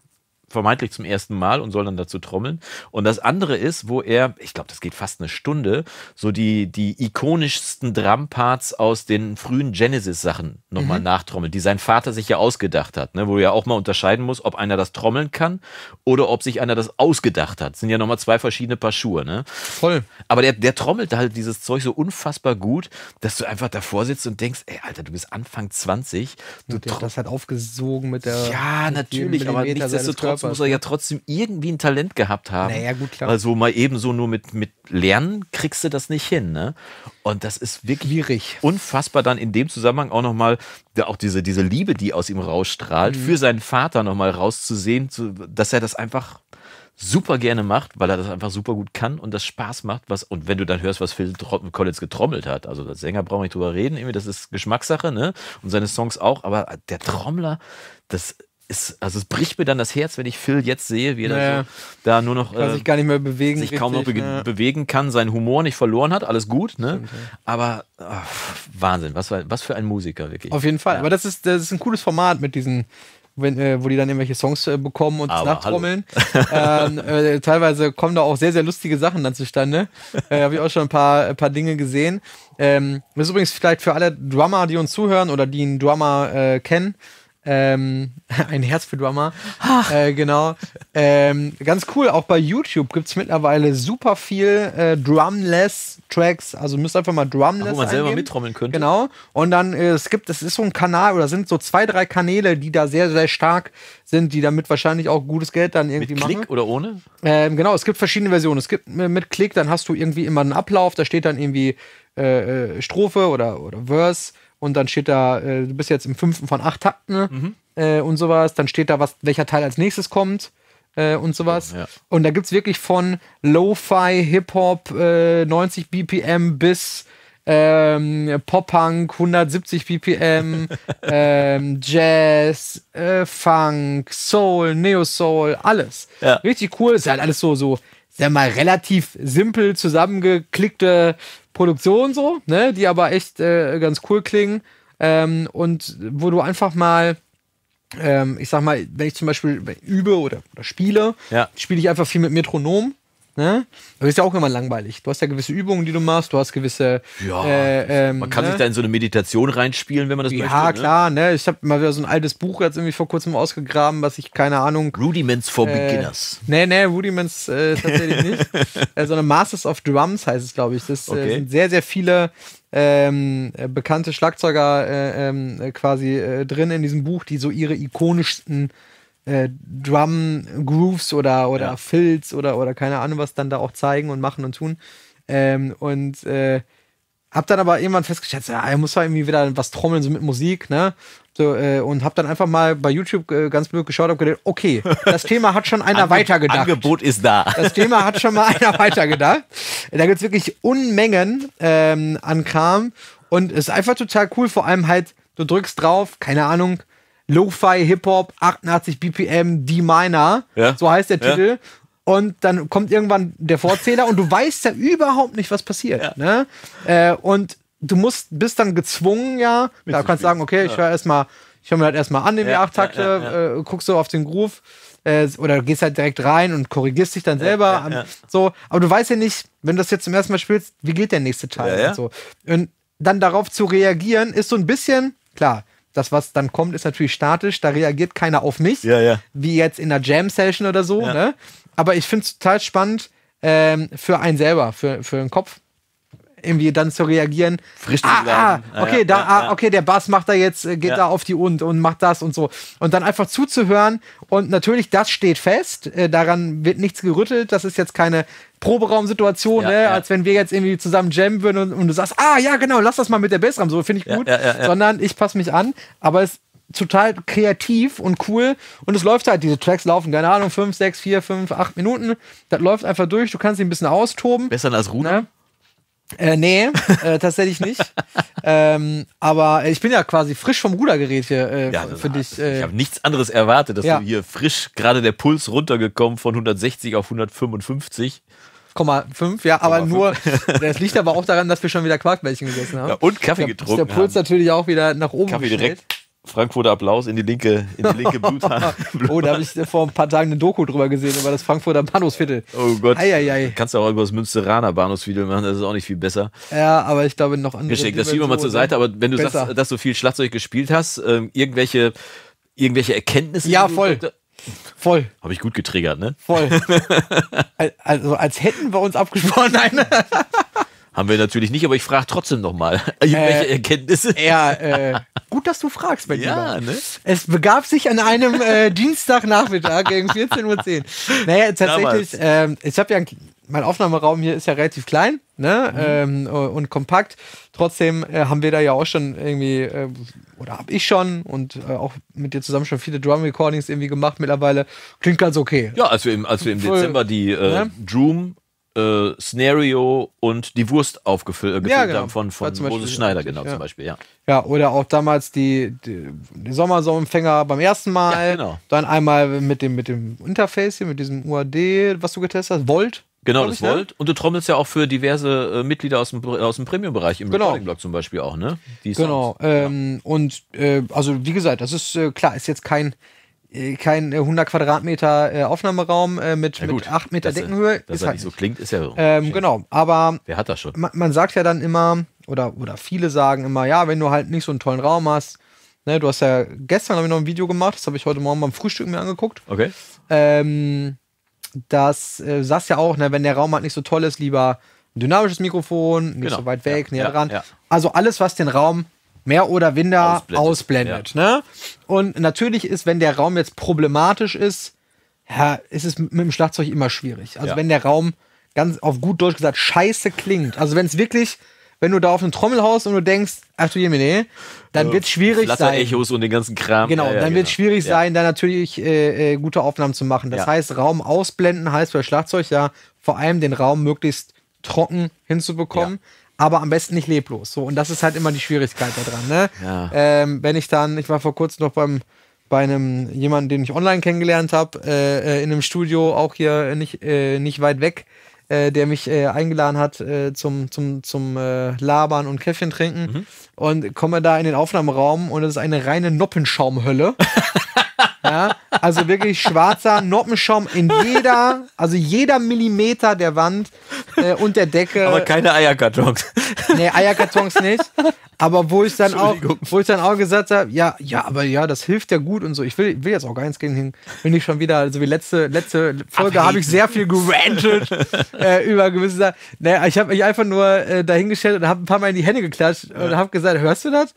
vermeintlich zum ersten Mal und soll dann dazu trommeln. Und das andere ist, wo er, ich glaube, das geht fast eine Stunde, so die, die ikonischsten Drumparts aus den frühen Genesis-Sachen nochmal mhm. nachtrommelt, die sein Vater sich ja ausgedacht hat, ne? wo ja auch mal unterscheiden muss, ob einer das trommeln kann oder ob sich einer das ausgedacht hat. Das sind ja nochmal zwei verschiedene Paar Schuhe. Ne? Voll. Aber der, der trommelt halt dieses Zeug so unfassbar gut, dass du einfach davor sitzt und denkst, ey, Alter, du bist Anfang 20. Du und der hat das halt aufgesogen mit der. Ja, natürlich, aber nichtsdestotrotz Fall, muss er ja trotzdem irgendwie ein Talent gehabt haben. Naja, gut, klar. Also mal eben so nur mit, mit Lernen kriegst du das nicht hin. Ne? Und das ist wirklich Schwierig. unfassbar dann in dem Zusammenhang auch nochmal, ja, auch diese, diese Liebe, die aus ihm rausstrahlt, mhm. für seinen Vater nochmal rauszusehen, dass er das einfach super gerne macht, weil er das einfach super gut kann und das Spaß macht. Was, und wenn du dann hörst, was Phil Collins getrommelt hat, also der Sänger braucht nicht drüber reden, irgendwie, das ist Geschmackssache, ne? Und seine Songs auch, aber der Trommler, das ist, also es bricht mir dann das Herz, wenn ich Phil jetzt sehe, wie er naja. da nur noch äh, sich gar nicht mehr bewegen, sich richtig, kaum noch be ja. bewegen kann, seinen Humor nicht verloren hat, alles gut, ne? Stimmt, ja. Aber oh, Wahnsinn, was, was für ein Musiker wirklich. Auf jeden Fall, ja. aber das ist, das ist ein cooles Format mit diesen wenn, äh, wo die dann irgendwelche Songs äh, bekommen und nachtrommeln. ähm, äh, teilweise kommen da auch sehr, sehr lustige Sachen dann zustande. Äh, Habe ich auch schon ein paar, ein äh, paar Dinge gesehen. Ähm, das ist übrigens vielleicht für alle Drummer, die uns zuhören oder die einen Drummer äh, kennen. Ähm, ein Herz für Drummer. Äh, genau. Ähm, ganz cool, auch bei YouTube gibt es mittlerweile super viel äh, Drumless Tracks. Also müsst einfach mal Drumless. Ach, wo man eingeben. selber mittrommeln könnte. Genau. Und dann, äh, es gibt, es ist so ein Kanal oder sind so zwei, drei Kanäle, die da sehr, sehr stark sind, die damit wahrscheinlich auch gutes Geld dann irgendwie machen. Mit Klick machen. oder ohne? Ähm, genau, es gibt verschiedene Versionen. Es gibt äh, mit Klick, dann hast du irgendwie immer einen Ablauf, da steht dann irgendwie äh, äh, Strophe oder, oder Verse und dann steht da, äh, du bist jetzt im fünften von acht Takten mhm. äh, und sowas, dann steht da, was, welcher Teil als nächstes kommt äh, und sowas. Ja. Und da gibt es wirklich von Lo-Fi, Hip-Hop, 90 äh, BPM bis ähm, Pop-Punk, 170 BPM, ähm, Jazz, äh, Funk, Soul, Neo-Soul, alles. Ja. Richtig cool, ist halt alles so, so sag mal, relativ simpel zusammengeklickte Produktion so, ne, die aber echt äh, ganz cool klingen ähm, und wo du einfach mal ähm, ich sag mal, wenn ich zum Beispiel übe oder, oder spiele, ja. spiele ich einfach viel mit Metronom. Ne? Das ist ja auch immer langweilig. Du hast ja gewisse Übungen, die du machst, du hast gewisse. Ja, äh, ähm, man kann ne? sich da in so eine Meditation reinspielen, wenn man das ja, möchte. Ja, ne? klar, ne? Ich habe mal wieder so ein altes Buch jetzt irgendwie vor kurzem ausgegraben, was ich, keine Ahnung. Rudiments for äh, Beginners. Nee, nee, Rudiments äh, tatsächlich nicht. Äh, sondern Masters of Drums heißt es, glaube ich. Das äh, okay. sind sehr, sehr viele ähm, äh, bekannte Schlagzeuger ähm, quasi drin in diesem Buch, die so ihre ikonischsten äh, äh, Drum-Grooves oder, oder ja. Fills oder, oder keine Ahnung, was dann da auch zeigen und machen und tun. Ähm, und äh, hab dann aber irgendwann festgestellt, ja, er muss ja irgendwie wieder was trommeln, so mit Musik, ne? So, äh, und hab dann einfach mal bei YouTube äh, ganz blöd geschaut und gedacht, okay, das Thema hat schon einer weitergedacht. Angebot ist da. Das Thema hat schon mal einer weitergedacht. Da gibt's wirklich Unmengen ähm, an Kram und ist einfach total cool, vor allem halt, du drückst drauf, keine Ahnung, Lo-Fi Hip-Hop, 88 BPM, D-Minor. Ja. So heißt der Titel. Ja. Und dann kommt irgendwann der Vorzähler und du weißt ja überhaupt nicht, was passiert. Ne? Äh, und du musst, bist dann gezwungen, ja. Mit da kannst du sagen, okay, ich höre erstmal, ich höre mir halt erstmal an, den ja, E8-Takte, äh, guckst so auf den Groove äh, oder gehst halt direkt rein und korrigierst dich dann selber. Ja, ja, ähm, ja. So, aber du weißt ja nicht, wenn du das jetzt zum ersten Mal spielst, wie geht der nächste Teil und so. Und dann darauf zu reagieren, ist so ein bisschen, klar, das, was dann kommt, ist natürlich statisch, da reagiert keiner auf mich, ja, ja. wie jetzt in einer Jam-Session oder so. Ja. Ne? Aber ich finde es total spannend ähm, für einen selber, für, für den Kopf, irgendwie dann zu reagieren. Frisch ah, ah, ah, okay, ja, da, ja, ah, okay, der Bass macht da jetzt, äh, geht ja. da auf die und und macht das und so. Und dann einfach zuzuhören und natürlich, das steht fest, äh, daran wird nichts gerüttelt, das ist jetzt keine Proberaumsituation, ja, ne? Ja. als wenn wir jetzt irgendwie zusammen jammen würden und, und, du sagst, ah ja, genau, lass das mal mit der Bassram, so finde ich gut, sondern ich passe mich an, aber es total kreativ und cool und es läuft halt, diese Tracks laufen, keine Ahnung, 5, 6, 4, 5, 8 Minuten, das läuft einfach durch, du kannst dich ein bisschen austoben. Besser als Rune? Ne? Äh, nee, äh, tatsächlich nicht. ähm, aber ich bin ja quasi frisch vom Rudergerät hier äh, ja, für dich. Äh, ich habe nichts anderes erwartet, dass ja. du hier frisch gerade der Puls runtergekommen von 160 auf 155. 8,5, ja, aber 5. nur, das liegt aber auch daran, dass wir schon wieder Quarkbällchen gegessen haben. Ja, und Kaffee getrunken. Ist der Puls haben. natürlich auch wieder nach oben Kaffee direkt. Frankfurter Applaus in die linke, in die linke oh, da habe ich vor ein paar Tagen eine Doku drüber gesehen, über das Frankfurter Bahnhofsviertel. Oh Gott. Eieiei. Kannst du auch über das Münsteraner Bahnhofsviertel machen, das ist auch nicht viel besser. Ja, aber ich glaube noch andere. Geschenk, das schieben wir mal zur Seite, aber wenn du besser. sagst, dass du viel Schlagzeug gespielt hast, ähm, irgendwelche, irgendwelche Erkenntnisse. Ja, voll. Du, Voll. Habe ich gut getriggert, ne? Voll. also als hätten wir uns abgesprochen. Nein. Haben wir natürlich nicht, aber ich frage trotzdem nochmal. Irgendwelche äh, äh, Erkenntnisse? Ja, äh, gut, dass du fragst, mein ja, Lieber. Ne? Es begab sich an einem äh, Dienstagnachmittag gegen 14.10 Uhr. Naja, tatsächlich, ähm, ich habe ja ein mein Aufnahmeraum hier ist ja relativ klein ne? Mhm. Ähm, und kompakt. Trotzdem äh, haben wir da ja auch schon irgendwie, äh, oder habe ich schon und äh, auch mit dir zusammen schon viele Drum-Recordings irgendwie gemacht mittlerweile. Klingt ganz okay. Ja, als wir im, als wir im Dezember die äh, ne? Droom äh, Scenario und die Wurst aufgefüllt äh, ja, genau. haben von, von Moses Schneider, genau, ja. zum Beispiel, ja. Ja, oder auch damals die, die, die Sommersauempfänger beim ersten Mal. Ja, genau. Dann einmal mit dem, mit dem Interface hier, mit diesem UAD, was du getestet hast, Volt. Genau, das ne? Volt. Und du trommelst ja auch für diverse äh, Mitglieder aus dem, aus dem Premium-Bereich, im genau. Recording-Blog zum Beispiel auch, ne? Die genau. Ähm, ja. Und äh, also wie gesagt, das ist äh, klar, ist jetzt kein äh, kein 100 äh, Quadratmeter äh, Aufnahmeraum mit, ja, mit 8 Meter dass Deckenhöhe. dass ist er halt nicht so klingt, ist ja so. Ähm, genau, aber Wer hat das schon? Man, man, sagt ja dann immer, oder, oder viele sagen immer, ja, wenn du halt nicht so einen tollen Raum hast, ne, du hast ja gestern habe ich noch ein Video gemacht, das habe ich heute Morgen beim Frühstück mir angeguckt. Okay. Ähm, das äh, sagst ja auch, ne, wenn der Raum halt nicht so toll ist, lieber ein dynamisches Mikrofon, nicht genau. so weit weg, ja, näher ja, dran. Ja. Also alles, was den Raum mehr oder minder ausblendet. ausblendet ne? Und natürlich ist, wenn der Raum jetzt problematisch ist, ja, ist es mit dem Schlagzeug immer schwierig. Also wenn der Raum ganz auf gut Deutsch gesagt scheiße klingt, also wenn es wirklich wenn du da auf eine Trommel haust und du denkst, ach du Jemine, dann wird es schwierig sein. Echos und den ganzen Kram. Genau, ja, ja, dann genau. wird es schwierig ja. sein, da natürlich äh, äh, gute Aufnahmen zu machen. Das heißt, Raum ausblenden heißt für das Schlagzeug ja vor allem den Raum möglichst trocken hinzubekommen. Aber am besten nicht leblos. So, und das ist halt immer die Schwierigkeit daran. Ne? Ähm, wenn ich dann, ich war vor kurzem noch beim, bei einem jemanden, den ich online kennengelernt habe, äh, äh, in einem Studio, auch hier nicht, äh, nicht weit weg äh, der mich äh, eingeladen hat äh, zum, zum, zum äh, Labern und Käffchen trinken. Mhm. Und komme da in den Aufnahmeraum und es ist eine reine Noppenschaumhölle. Ja, also wirklich schwarzer Noppenschaum in jeder, also jeder Millimeter der Wand äh, und der Decke. Aber keine Eierkartons. Nee, Eierkartons nicht. Aber wo ich dann auch, wo ich dann auch gesagt habe, ja, ja, aber ja, das hilft ja gut und so. Ich will, will jetzt auch gar nichts gegen hin. Bin ich schon wieder, also wie letzte, letzte Folge habe ich sehr viel gerantet äh, über gewisse Sachen. Naja, ich habe mich einfach nur äh, dahingestellt und habe ein paar Mal in die Hände geklatscht und habe gesagt, hörst du das?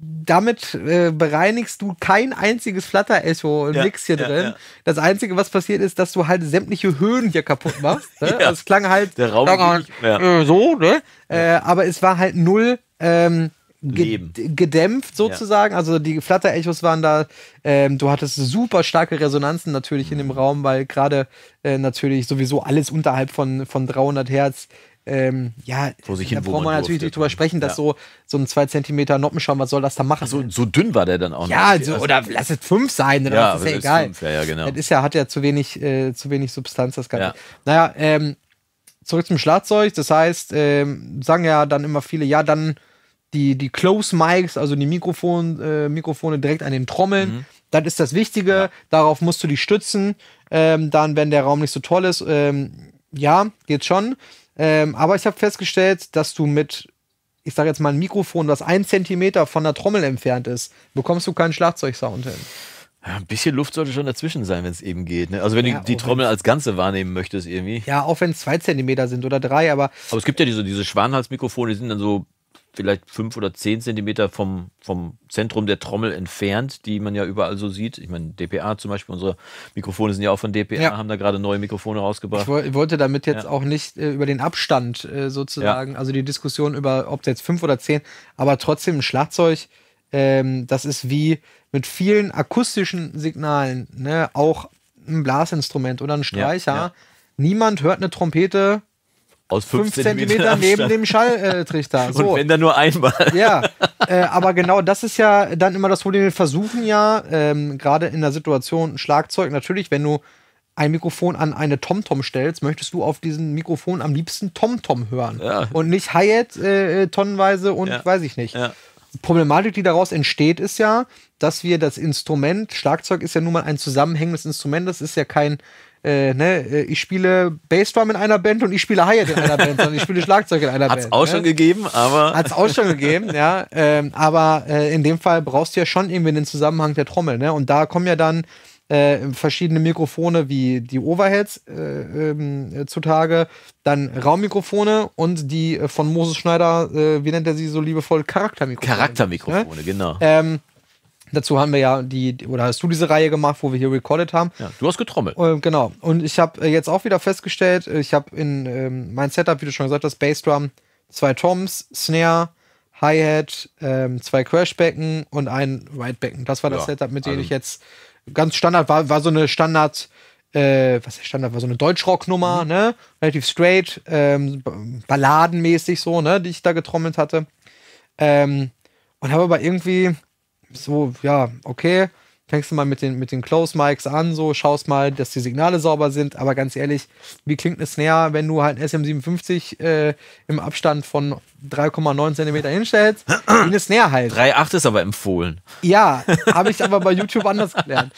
damit äh, bereinigst du kein einziges Flatter-Echo und ja, nix hier ja, drin. Ja. Das Einzige, was passiert ist, dass du halt sämtliche Höhen hier kaputt machst. Ne? Also es klang halt, Der Raum klang halt äh, so, ne? Äh, aber es war halt null ähm, ge gedämpft sozusagen. Also die Flatter-Echos waren da, ähm, du hattest super starke Resonanzen natürlich mhm. in dem mhm. Raum, weil gerade äh, natürlich sowieso alles unterhalb von, von 300 Hertz ähm, ja, Vor sich da braucht man natürlich nicht drüber sprechen, dass ja. so, so ein 2 cm Noppenschaum, was soll das da machen? So, so, dünn war der dann auch ja, noch. Ja, so, oder lass es 5 sein, oder ja, was, ist ja egal. Fünf, ja, genau. Das ist ja, hat ja zu wenig, äh, zu wenig Substanz, das Ganze. Ja. Naja, ähm, zurück zum Schlagzeug, das heißt, ähm, sagen ja dann immer viele, ja, dann die, die Close Mics, also die Mikrofon, äh, Mikrofone direkt an den Trommeln. Mhm. Das ist das Wichtige, darauf musst du die stützen. Ähm, dann, wenn der Raum nicht so toll ist, ähm, ja, geht schon. Ähm, aber ich habe festgestellt, dass du mit, ich sage jetzt mal ein Mikrofon, was ein Zentimeter von der Trommel entfernt ist, bekommst du keinen Schlagzeugsound hin. Ja, ein bisschen Luft sollte schon dazwischen sein, wenn es eben geht. Ne? Also wenn ja, du die Trommel als Ganze wahrnehmen möchtest irgendwie. Ja, auch wenn es zwei Zentimeter sind oder drei, aber... Aber es gibt ja diese, diese Schwanenhalsmikrofone, die sind dann so vielleicht fünf oder zehn Zentimeter vom, vom Zentrum der Trommel entfernt, die man ja überall so sieht. Ich meine, DPA zum Beispiel, unsere Mikrofone sind ja auch von DPA, ja. haben da gerade neue Mikrofone rausgebracht. Ich wollte damit jetzt ja. auch nicht äh, über den Abstand äh, sozusagen, ja. also die Diskussion über, ob jetzt fünf oder zehn, aber trotzdem ein Schlagzeug, ähm, das ist wie mit vielen akustischen Signalen, ne? auch ein Blasinstrument oder ein Streicher. Niemand hört eine Trompete aus 5 cm neben dem Schalltrichter. Äh, so. Und wenn dann nur einmal. Ja, äh, aber genau das ist ja dann immer das Problem. Wir versuchen ja, ähm, gerade in der Situation Schlagzeug, natürlich, wenn du ein Mikrofon an eine TomTom -Tom stellst, möchtest du auf diesem Mikrofon am liebsten TomTom -Tom hören. Ja. Und nicht Hi-Hat äh, äh, tonnenweise und ja. weiß ich nicht. Ja. Problematik, die daraus entsteht, ist ja, dass wir das Instrument, Schlagzeug ist ja nun mal ein zusammenhängendes Instrument, das ist ja kein äh, ne, äh, ich spiele Bassdrum in einer Band und ich spiele Hyatt in einer Band, sondern ich spiele Schlagzeug in einer Hat's Band. Hat es auch ne? schon gegeben, aber. Hat es auch schon gegeben, ja. Ähm, aber äh, in dem Fall brauchst du ja schon irgendwie den Zusammenhang der Trommel, ne? Und da kommen ja dann äh, verschiedene Mikrofone wie die Overheads äh, äh, zutage, dann Raummikrofone und die äh, von Moses Schneider, äh, wie nennt er sie so liebevoll, Charaktermikrofone. Ne? Charaktermikrofone, ne? genau. Ähm, Dazu haben wir ja die, oder hast du diese Reihe gemacht, wo wir hier recorded haben. Ja, du hast getrommelt. Äh, genau. Und ich habe äh, jetzt auch wieder festgestellt, ich habe in ähm, mein Setup, wie du schon gesagt hast, Bassdrum, zwei Toms, Snare, Hi-Hat, ähm, zwei Crashbecken und ein Ridebecken. Das war das ja, Setup, mit dem also ich jetzt ganz Standard war, war so eine Standard, äh, was ist Standard, war so eine Deutschrock-Nummer, mhm. ne? Relativ straight, ähm, balladenmäßig so, ne, die ich da getrommelt hatte. Ähm, und habe aber irgendwie so, ja, okay, fängst du mal mit den, mit den Close Mics an, so, schaust mal, dass die Signale sauber sind, aber ganz ehrlich, wie klingt eine Snare, wenn du halt ein SM57 äh, im Abstand von 3,9 cm hinstellst? Wie eine Snare halt. 3,8 ist aber empfohlen. Ja, habe ich aber bei YouTube anders gelernt.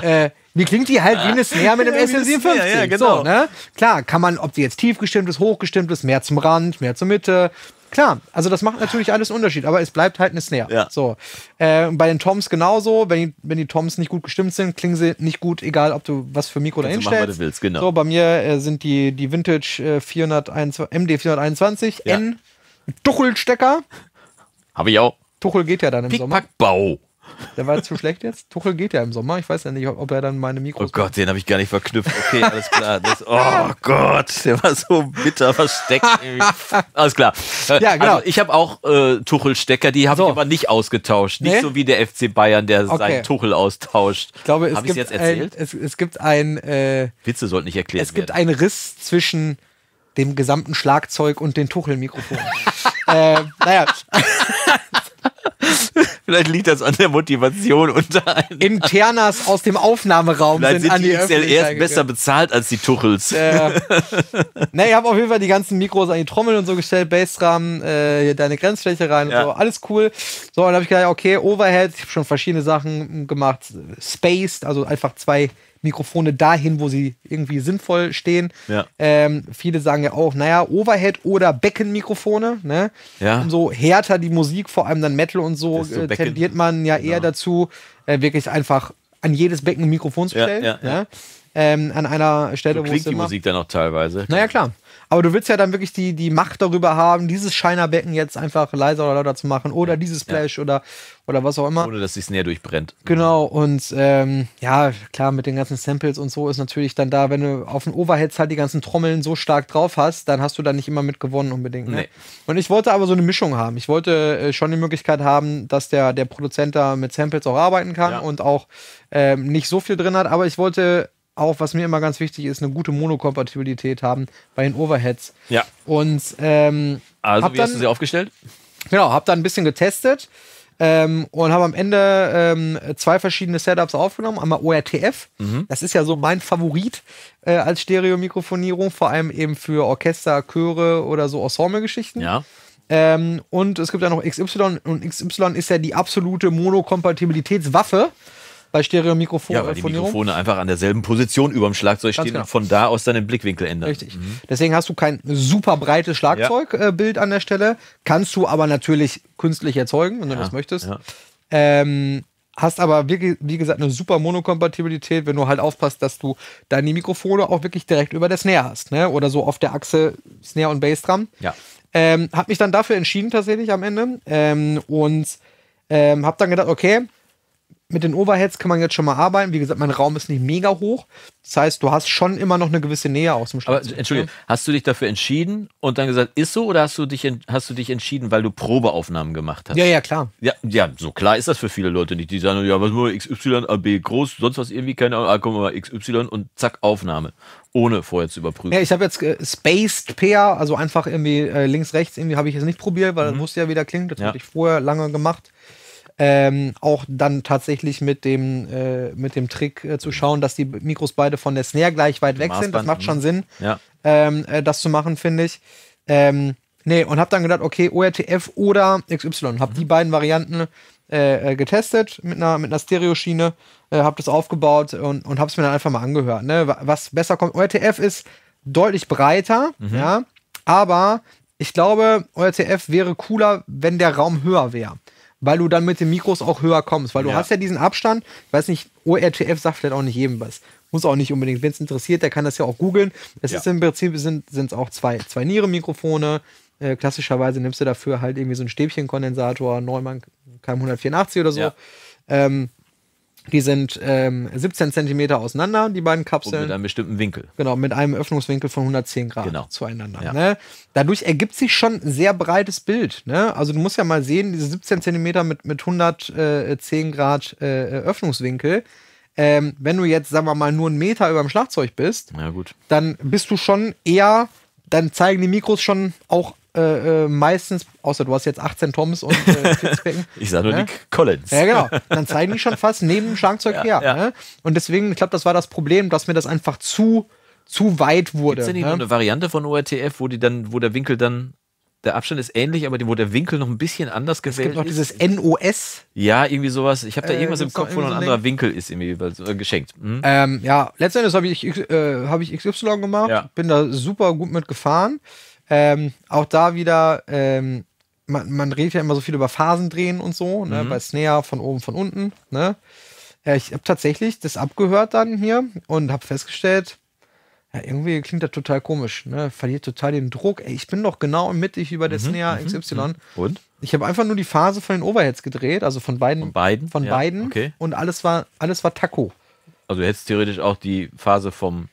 Äh, wie klingt die halt wie eine Snare mit dem SM57? Ja, genau. so, ne? Klar, kann man, ob die jetzt tiefgestimmt ist, hochgestimmt ist, mehr zum Rand, mehr zur Mitte, Klar, also das macht natürlich alles einen Unterschied, aber es bleibt halt eine Snare. Ja. So. Äh, bei den Toms genauso, wenn die, wenn die Toms nicht gut gestimmt sind, klingen sie nicht gut, egal ob du was für Mikro dahin stellst. Was du willst, genau. So, bei mir äh, sind die, die Vintage äh, 421, MD421 ja. Tuchelstecker. Habe ich auch. Tuchel geht ja dann im Pick, Sommer. Pack, Bau. Der war zu schlecht jetzt. Tuchel geht ja im Sommer. Ich weiß ja nicht, ob er dann meine Mikros. Oh Gott, macht. den habe ich gar nicht verknüpft. Okay, alles klar. Das, oh Gott, der war so bitter versteckt. alles klar. Äh, ja, genau. Also ich habe auch äh, Tuchel-Stecker, die habe so. ich aber nicht ausgetauscht. Nicht nee? so wie der FC Bayern, der okay. seinen Tuchel austauscht. Ich glaube, es, gibt jetzt erzählt? Ein, es, es gibt ein. Äh, Witze sollten nicht erklärt werden. Es gibt werden. einen Riss zwischen dem gesamten Schlagzeug und den Tuchel-Mikrofonen. äh, naja. Vielleicht liegt das an der Motivation unter einem. Internas aus dem Aufnahmeraum Vielleicht sind, sind an die, die XLRs besser bezahlt als die Tuchels. Äh, ne, ich habe auf jeden Fall die ganzen Mikros an die Trommeln und so gestellt, Bassrahmen, äh, deine Grenzfläche rein ja. und so, alles cool. So, und dann habe ich gedacht, okay, Overhead, ich habe schon verschiedene Sachen gemacht, spaced, also einfach zwei Mikrofone dahin, wo sie irgendwie sinnvoll stehen. Ja. Ähm, viele sagen ja auch, naja, Overhead oder Beckenmikrofone. Ne? Ja. Umso härter die Musik, vor allem dann Metal und so, so äh, tendiert man ja eher genau. dazu, äh, wirklich einfach an jedes Becken ein Mikrofon zu stellen. Ja, ja, ja. Ne? Ähm, an einer Stelle, so wo es die Musik dann auch teilweise. Naja, klar. Aber du willst ja dann wirklich die, die Macht darüber haben, dieses Scheinerbecken jetzt einfach leiser oder lauter zu machen oder dieses Splash ja. oder, oder was auch immer. Ohne dass sich näher durchbrennt. Genau, und ähm, ja, klar, mit den ganzen Samples und so ist natürlich dann da, wenn du auf den Overheads halt die ganzen Trommeln so stark drauf hast, dann hast du da nicht immer mit gewonnen unbedingt. Ne? Nee. Und ich wollte aber so eine Mischung haben. Ich wollte äh, schon die Möglichkeit haben, dass der, der Produzent da mit Samples auch arbeiten kann ja. und auch ähm, nicht so viel drin hat, aber ich wollte auch, was mir immer ganz wichtig ist, eine gute Monokompatibilität haben bei den Overheads. Ja. Und ähm, also, wie dann, hast du sie aufgestellt? Genau, habe dann ein bisschen getestet ähm, und habe am Ende ähm, zwei verschiedene Setups aufgenommen. Einmal ORTF, mhm. das ist ja so mein Favorit äh, als Stereomikrofonierung, vor allem eben für Orchester, Chöre oder so Ensemble-Geschichten. Ja. Ähm, und es gibt ja noch XY und XY ist ja die absolute Monokompatibilitätswaffe bei Stereo-Mikrofonen. Ja, weil die Mikrofone einfach an derselben Position über dem Schlagzeug stehen genau. und von da aus deinen Blickwinkel ändern. Richtig. Mhm. Deswegen hast du kein super breites Schlagzeugbild ja. Äh, an der Stelle, kannst du aber natürlich künstlich erzeugen, wenn du ja. das möchtest. Ja. Ähm, hast aber wirklich, wie gesagt, eine super Monokompatibilität, wenn du halt aufpasst, dass du deine Mikrofone auch wirklich direkt über der Snare hast, ne? Oder so auf der Achse Snare und Bass dran. Ja. Ähm, hab mich dann dafür entschieden tatsächlich am Ende ähm, und ähm, hab dann gedacht, okay, mit den Overheads kann man jetzt schon mal arbeiten. Wie gesagt, mein Raum ist nicht mega hoch. Das heißt, du hast schon immer noch eine gewisse Nähe aus dem Schlafzimmer. Aber entschuldige, hast du dich dafür entschieden und dann gesagt, ist so oder hast du dich hast du dich entschieden, weil du Probeaufnahmen gemacht hast? Ja, ja, klar. Ja, ja, so klar ist das für viele Leute nicht. Die sagen, ja, was nur XY, AB groß, sonst was irgendwie keine Ahnung, ah, komm mal XY und zack Aufnahme, ohne vorher zu überprüfen. Ja, ich habe jetzt äh, spaced Pair, also einfach irgendwie äh, links rechts irgendwie habe ich es nicht probiert, weil mhm. das wusste ja wie wieder klingt. Das ja. hatte ich vorher lange gemacht ähm, auch dann tatsächlich mit dem, äh, mit dem Trick äh, zu schauen, dass die Mikros beide von der Snare gleich weit weg Maßband, sind. Das macht schon Sinn, ja. ähm, äh, das zu machen, finde ich. Ähm, nee, und habe dann gedacht, okay, ORTF oder XY. Habe mhm. die beiden Varianten äh, äh, getestet mit einer, mit einer Stereoschiene, äh, habe das aufgebaut und, und habe es mir dann einfach mal angehört. Ne? Was besser kommt, ORTF ist deutlich breiter, mhm. ja, aber ich glaube, ORTF wäre cooler, wenn der Raum höher wäre weil du dann mit den Mikros auch höher kommst, weil du ja. hast ja diesen Abstand, ich weiß nicht, ORTF sagt vielleicht auch nicht jedem was. Muss auch nicht unbedingt. Wenn es interessiert, der kann das ja auch googeln. Es ja. ist im Prinzip sind es auch zwei, zwei Niere-Mikrofone. Äh, klassischerweise nimmst du dafür halt irgendwie so einen Stäbchenkondensator, Neumann KM184 oder so. Ja. Ähm, die sind ähm, 17 cm auseinander, die beiden Kapseln. Und mit einem bestimmten Winkel. Genau, mit einem Öffnungswinkel von 110 Grad genau. zueinander. Ja. Ne? Dadurch ergibt sich schon ein sehr breites Bild. Ne? Also du musst ja mal sehen, diese 17 cm mit, mit 110 äh, Grad äh, Öffnungswinkel. Ähm, wenn du jetzt, sagen wir mal, nur einen Meter über dem Schlagzeug bist, dann bist du schon eher, dann zeigen die Mikros schon auch äh, äh, meistens, außer du hast jetzt 18 Toms und äh, ich sage nur ne? Nick Collins. Ja, genau. Dann zeigen die schon fast neben dem Schlagzeug ja, her. Ja. Ne? Und deswegen, ich glaube, das war das Problem, dass mir das einfach zu, zu weit wurde. Ist denn ne? nicht ne? eine Variante von ORTF, wo die dann, wo der Winkel dann der Abstand ist ähnlich, aber wo der Winkel noch ein bisschen anders gewählt ist. Es gibt noch dieses NOS. Ja, irgendwie sowas. Ich habe da äh, irgendwas äh, im Kopf, wo noch ein anderer Winkel ist, irgendwie geschenkt. Hm? Ähm, ja, letztendlich habe ich, äh, hab ich XY gemacht, ja. bin da super gut mit gefahren. Ähm, auch da wieder, ähm, man, man, redet ja immer so viel über Phasendrehen und so, ne? Mhm. bei Snare von oben, von unten. Ne? Äh, ich habe tatsächlich das abgehört dann hier und habe festgestellt, ja, irgendwie klingt das total komisch, ne? Verliert total den Druck. Ey, ich bin doch genau mittig über der mhm, Snare mhm, XY. Mhm, und? Ich habe einfach nur die Phase von den Overheads gedreht, also von beiden. Von beiden? Von ja, beiden. Okay. Und alles war, alles war Taco. Also du hättest theoretisch auch die Phase vom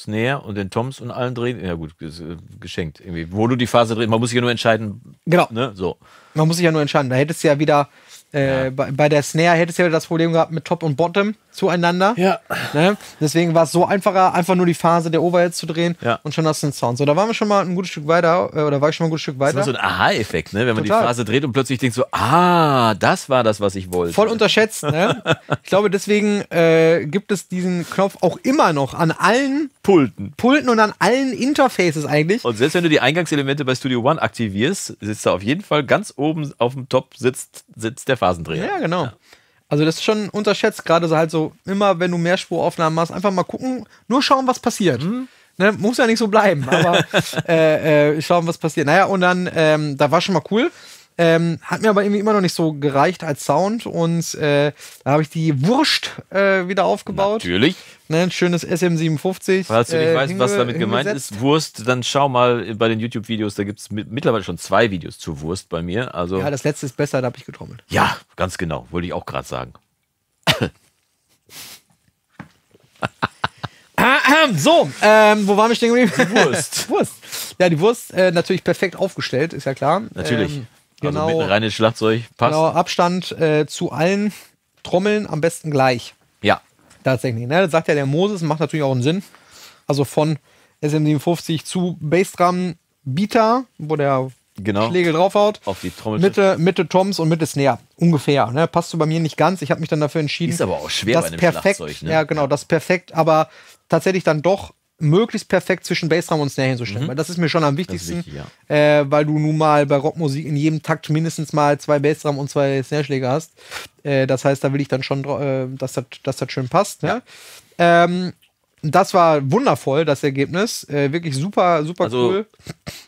Snare und den Toms und allen drehen. Ja gut, äh, geschenkt. Irgendwie. Wo du die Phase drehst, man muss sich ja nur entscheiden. Genau. Ne? So. Man muss sich ja nur entscheiden. Da hättest du ja wieder äh, bei, bei, der Snare hättest du ja das Problem gehabt mit Top und Bottom zueinander. Ja. Ne? Deswegen war es so einfacher, einfach nur die Phase der Overheads zu drehen ja. und schon hast du einen Sound. So, da waren wir schon mal ein gutes Stück weiter, äh, oder war ich schon mal ein gutes Stück weiter. Das ist so ein Aha-Effekt, ne? wenn man Total. die Phase dreht und plötzlich denkt so, ah, das war das, was ich wollte. Voll unterschätzt. Ne? ich glaube, deswegen äh, gibt es diesen Knopf auch immer noch an allen Pulten. Pulten und an allen Interfaces eigentlich. Und selbst wenn du die Eingangselemente bei Studio One aktivierst, sitzt da auf jeden Fall ganz oben auf dem Top sitzt, sitzt der Phasendreher. Ja, genau. Ja. Also das ist schon unterschätzt, gerade so halt so, immer wenn du Mehrspuraufnahmen machst, einfach mal gucken, nur schauen, was passiert. Mhm. Ne, muss ja nicht so bleiben, aber äh, äh, schauen, was passiert. Naja, und dann, ähm, da war schon mal cool. Ähm, hat mir aber irgendwie immer noch nicht so gereicht als Sound und äh, da habe ich die Wurst äh, wieder aufgebaut. Natürlich. Ne, ein schönes SM57. Falls du nicht äh, weißt, was damit gemeint ist, Wurst, dann schau mal bei den YouTube-Videos, da gibt es mittlerweile schon zwei Videos zu Wurst bei mir. Also, ja, das letzte ist besser, da habe ich getrommelt. Ja, ganz genau, wollte ich auch gerade sagen. so, ähm, wo waren wir stehen geblieben? Die Wurst. Wurst. Ja, die Wurst äh, natürlich perfekt aufgestellt, ist ja klar. Natürlich. Ähm, also genau. Also mitten Schlagzeug passt. Genau, Abstand äh, zu allen Trommeln am besten gleich. Ja. Tatsächlich. Ne? Das sagt ja der Moses, macht natürlich auch einen Sinn. Also von SM57 zu Bassdrum, Beta, wo der genau. Schlägel draufhaut. Auf die Trommel. Mitte, Mitte Toms und Mitte Snare. Ungefähr. Ne? Passt so bei mir nicht ganz. Ich habe mich dann dafür entschieden. Ist aber auch schwer das bei einem perfekt, Schlagzeug. Ne? Ja, genau, das ist perfekt. Aber tatsächlich dann doch möglichst perfekt zwischen Bassraum und Snare hinzustellen. Mhm. Weil das ist mir schon am wichtigsten, wichtig, ja. äh, weil du nun mal bei Rockmusik in jedem Takt mindestens mal zwei Bassraum und zwei Snare-Schläge hast. Äh, das heißt, da will ich dann schon, äh, dass, das, dass das schön passt. Ne? Ja. Ähm, das war wundervoll, das Ergebnis. Äh, wirklich super, super also, cool.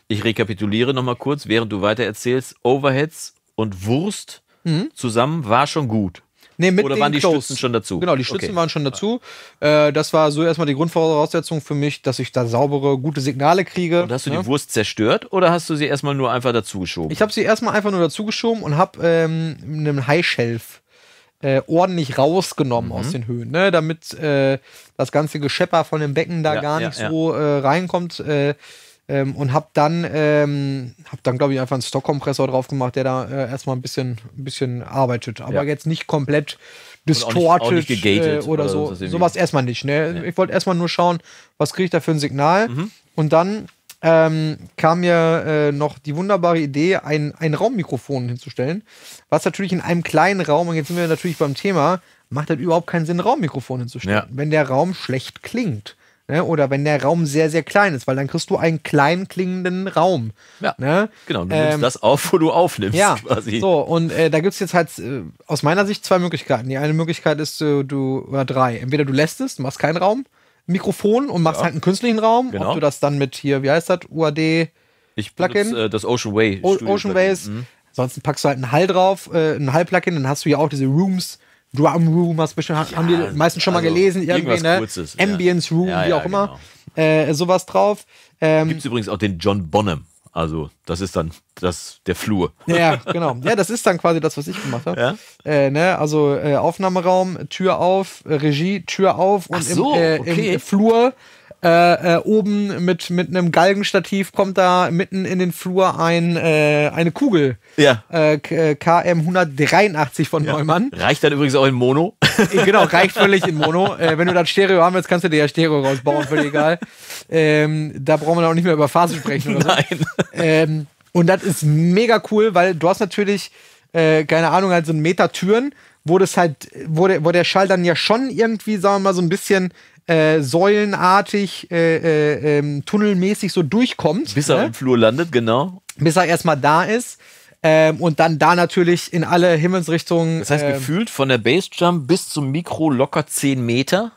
Ich rekapituliere nochmal kurz, während du weitererzählst. Overheads und Wurst mhm. zusammen war schon gut. Nee, mit Oder waren die Close. Stützen schon dazu? Genau, die Stützen okay. waren schon dazu. Äh, das war so erstmal die Grundvoraussetzung für mich, dass ich da saubere, gute Signale kriege. Und hast du ja? die ne? Wurst zerstört oder hast du sie erstmal nur einfach dazugeschoben? Ich habe sie erstmal einfach nur dazugeschoben und habe ähm, einen High Shelf äh, ordentlich rausgenommen mhm. aus den Höhen, ne? damit äh, das ganze Geschepper von dem Becken da ja, gar nicht ja, so äh, reinkommt. Äh, ähm, und habe dann, ähm, hab dann glaube ich, einfach einen Stockkompressor drauf gemacht, der da äh, erstmal ein bisschen, ein bisschen arbeitet. Aber ja. jetzt nicht komplett distorted äh, oder, oder, so. Sowas erstmal nicht. Ne? Ja. Ich wollte erstmal nur schauen, was kriege ich da für ein Signal. Mhm. Und dann ähm, kam mir äh, noch die wunderbare Idee, ein, ein Raummikrofon hinzustellen. Was natürlich in einem kleinen Raum, und jetzt sind wir natürlich beim Thema, macht das halt überhaupt keinen Sinn, ein Raummikrofon hinzustellen, ja. wenn der Raum schlecht klingt. Ne? Oder wenn der Raum sehr, sehr klein ist, weil dann kriegst du einen klein klingenden Raum. Ja, ne? genau. Du ähm, nimmst das auf, wo du aufnimmst ja, quasi. So, und äh, da gibt es jetzt halt äh, aus meiner Sicht zwei Möglichkeiten. Die eine Möglichkeit ist, äh, du, oder drei. Entweder du lässt es, du machst keinen Raum, Mikrofon und machst ja. halt einen künstlichen Raum. Genau. Ob du das dann mit hier, wie heißt das, UAD ich Plugin? Benutze, äh, das Ocean Way. O Ocean Ways. Mhm. Ansonsten packst du halt einen Hall drauf, äh, einen Hall-Plugin, dann hast du ja auch diese Rooms, Drum Room, hast bestimmt, ja, haben die meisten schon also mal gelesen, irgendwie, ne? Kurzes, Ambience ja. Room, ja, wie auch immer. Genau. Äh, sowas drauf. Ähm, Gibt es übrigens auch den John Bonham. Also, das ist dann das, der Flur. Ja, genau. Ja, das ist dann quasi das, was ich gemacht habe. Ja? Äh, ne? Also, äh, Aufnahmeraum, Tür auf, Regie, Tür auf und so, im, äh, okay. im Flur äh, äh, oben mit, mit einem Galgenstativ kommt da mitten in den Flur ein, äh, eine Kugel. Ja. Äh, KM äh, 183 von ja. Neumann. Reicht dann übrigens auch in Mono. Äh, genau, reicht völlig in Mono. wenn du das Stereo haben willst, kannst du dir ja Stereo rausbauen, völlig egal. Ähm, da brauchen wir auch nicht mehr über Phase sprechen. Oder Nein. So. Ähm, und das ist mega cool, weil du hast natürlich, keine Ahnung, halt so einen Meter Türen, wo das halt, wo der, wo der Schall dann ja schon irgendwie, sagen wir mal, so ein bisschen äh, säulenartig, äh, äh, ähm, tunnelmäßig so durchkommt. Bis er ne? im Flur landet, genau. Bis er erstmal da ist. Ähm, und dann da natürlich in alle Himmelsrichtungen. Das heißt, ähm, gefühlt von der Bassjump bis zum Mikro locker 10 Meter.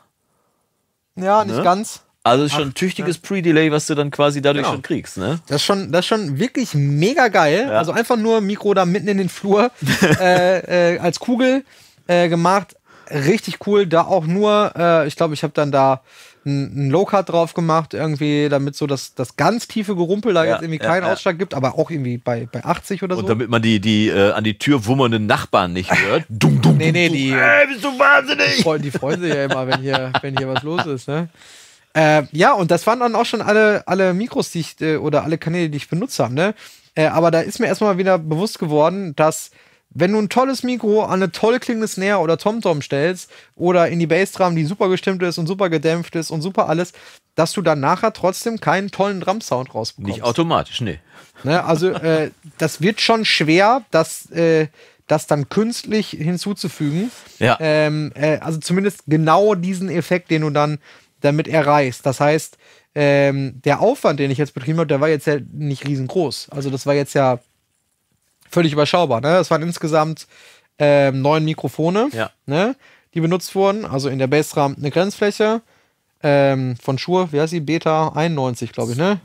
Ja, nicht ne? ganz. Also ist schon ein tüchtiges ja. Pre-Delay, was du dann quasi dadurch genau. schon kriegst, ne? Das ist schon, das ist schon wirklich mega geil. Ja. Also einfach nur Mikro da mitten in den Flur äh, äh, als Kugel äh, gemacht richtig cool. Da auch nur, äh, ich glaube, ich habe dann da einen Low-Cut drauf gemacht, irgendwie, damit so das, das ganz tiefe Gerumpel da ja, jetzt irgendwie keinen ja, Ausschlag gibt, aber auch irgendwie bei, bei 80 oder so. Und damit man die, die äh, an die Tür wummernden Nachbarn nicht hört. dum, dum, nee, nee, die. Ey, bist du wahnsinnig! Die freuen, die freuen sich ja immer, wenn hier, wenn hier was los ist, ne? Äh, ja, und das waren dann auch schon alle, alle Mikros, die ich, äh, oder alle Kanäle, die ich benutzt habe, ne? Äh, aber da ist mir erstmal wieder bewusst geworden, dass wenn du ein tolles Mikro an eine toll klingende Snare oder TomTom stellst oder in die Bassdrum, die super gestimmt ist und super gedämpft ist und super alles, dass du dann nachher trotzdem keinen tollen Drum-Sound rausbekommst. Nicht automatisch, nee. Ne, also äh, das wird schon schwer, das, äh, das dann künstlich hinzuzufügen. Ja. Ähm, äh, also zumindest genau diesen Effekt, den du dann damit erreichst. Das heißt, ähm, der Aufwand, den ich jetzt betrieben habe, der war jetzt ja nicht riesengroß. Also das war jetzt ja völlig überschaubar. Ne? Es waren insgesamt äh, neun Mikrofone, ja. ne? die benutzt wurden. Also in der Bassraum eine Grenzfläche. Ähm, von Schur, wie heißt sie? Beta 91, glaube ich, ne?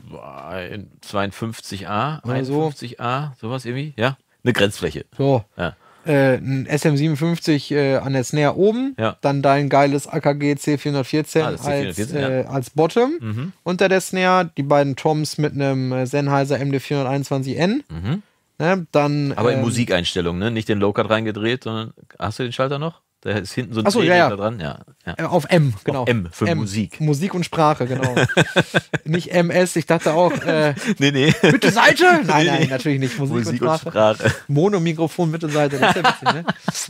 52a, 51a, sowas irgendwie, ja? Eine Grenzfläche. So. Ja. Äh, ein SM57 äh, an der Snare oben, ja. dann dein geiles AKG C414, ah, C414 als, äh, als Bottom, mhm. unter der Snare die beiden Toms mit einem äh, Sennheiser MD421N. Mhm. Ne? Dann, Aber in ähm, Musikeinstellungen, ne? Nicht den Low-Cut reingedreht, sondern hast du den Schalter noch? Da ist hinten so ein Ach so, ja, ja. dran, ja, ja, äh, Auf M, genau. Auf M für M. Musik. Musik und Sprache, genau. nicht MS, ich dachte auch. Äh, nee, nee. Bitte Seite? Nein, nein, natürlich nicht. Musik, Musik und Sprache. Sprache. Monomikrofon, Mitte Seite. Das ist ja witzig, ne?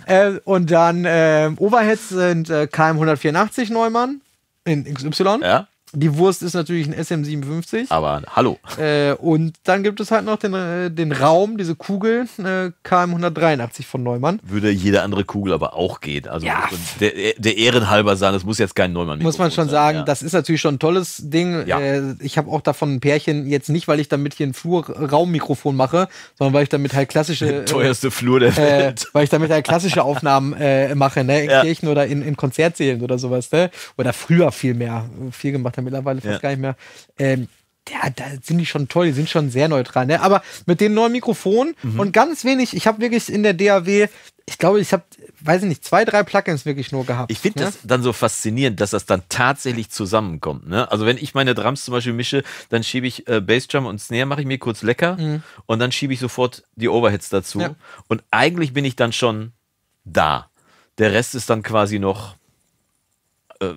äh, und dann äh, Overheads sind äh, KM184 Neumann in XY. Ja. Die Wurst ist natürlich ein SM57. Aber hallo. Äh, und dann gibt es halt noch den, äh, den Raum, diese Kugel, äh, KM183 von Neumann. Würde jede andere Kugel aber auch gehen. Also ja. der, der Ehrenhalber sagen, das muss jetzt kein Neumann Muss man schon sein. sagen, ja. das ist natürlich schon ein tolles Ding. Ja. Äh, ich habe auch davon ein Pärchen, jetzt nicht, weil ich damit hier ein Flurraummikrofon mache, sondern weil ich damit halt klassische. Der äh, teuerste Flur der äh, Welt. weil ich damit halt klassische Aufnahmen mache, ne? In Kirchen oder in, in Konzertsälen oder sowas, ne? Oder früher viel mehr. Viel gemacht haben mittlerweile fast ja. gar nicht mehr. Ähm, ja, da sind die schon toll, die sind schon sehr neutral, ne? Aber mit den neuen Mikrofonen mhm. und ganz wenig, ich habe wirklich in der DAW, ich glaube, ich habe, weiß ich nicht, zwei, drei Plugins wirklich nur gehabt. Ich finde ne? das dann so faszinierend, dass das dann tatsächlich zusammenkommt, ne? Also wenn ich meine Drums zum Beispiel mische, dann schiebe ich äh, Bassdrum und Snare, mache ich mir kurz lecker mhm. und dann schiebe ich sofort die Overheads dazu. Ja. Und eigentlich bin ich dann schon da. Der Rest ist dann quasi noch äh,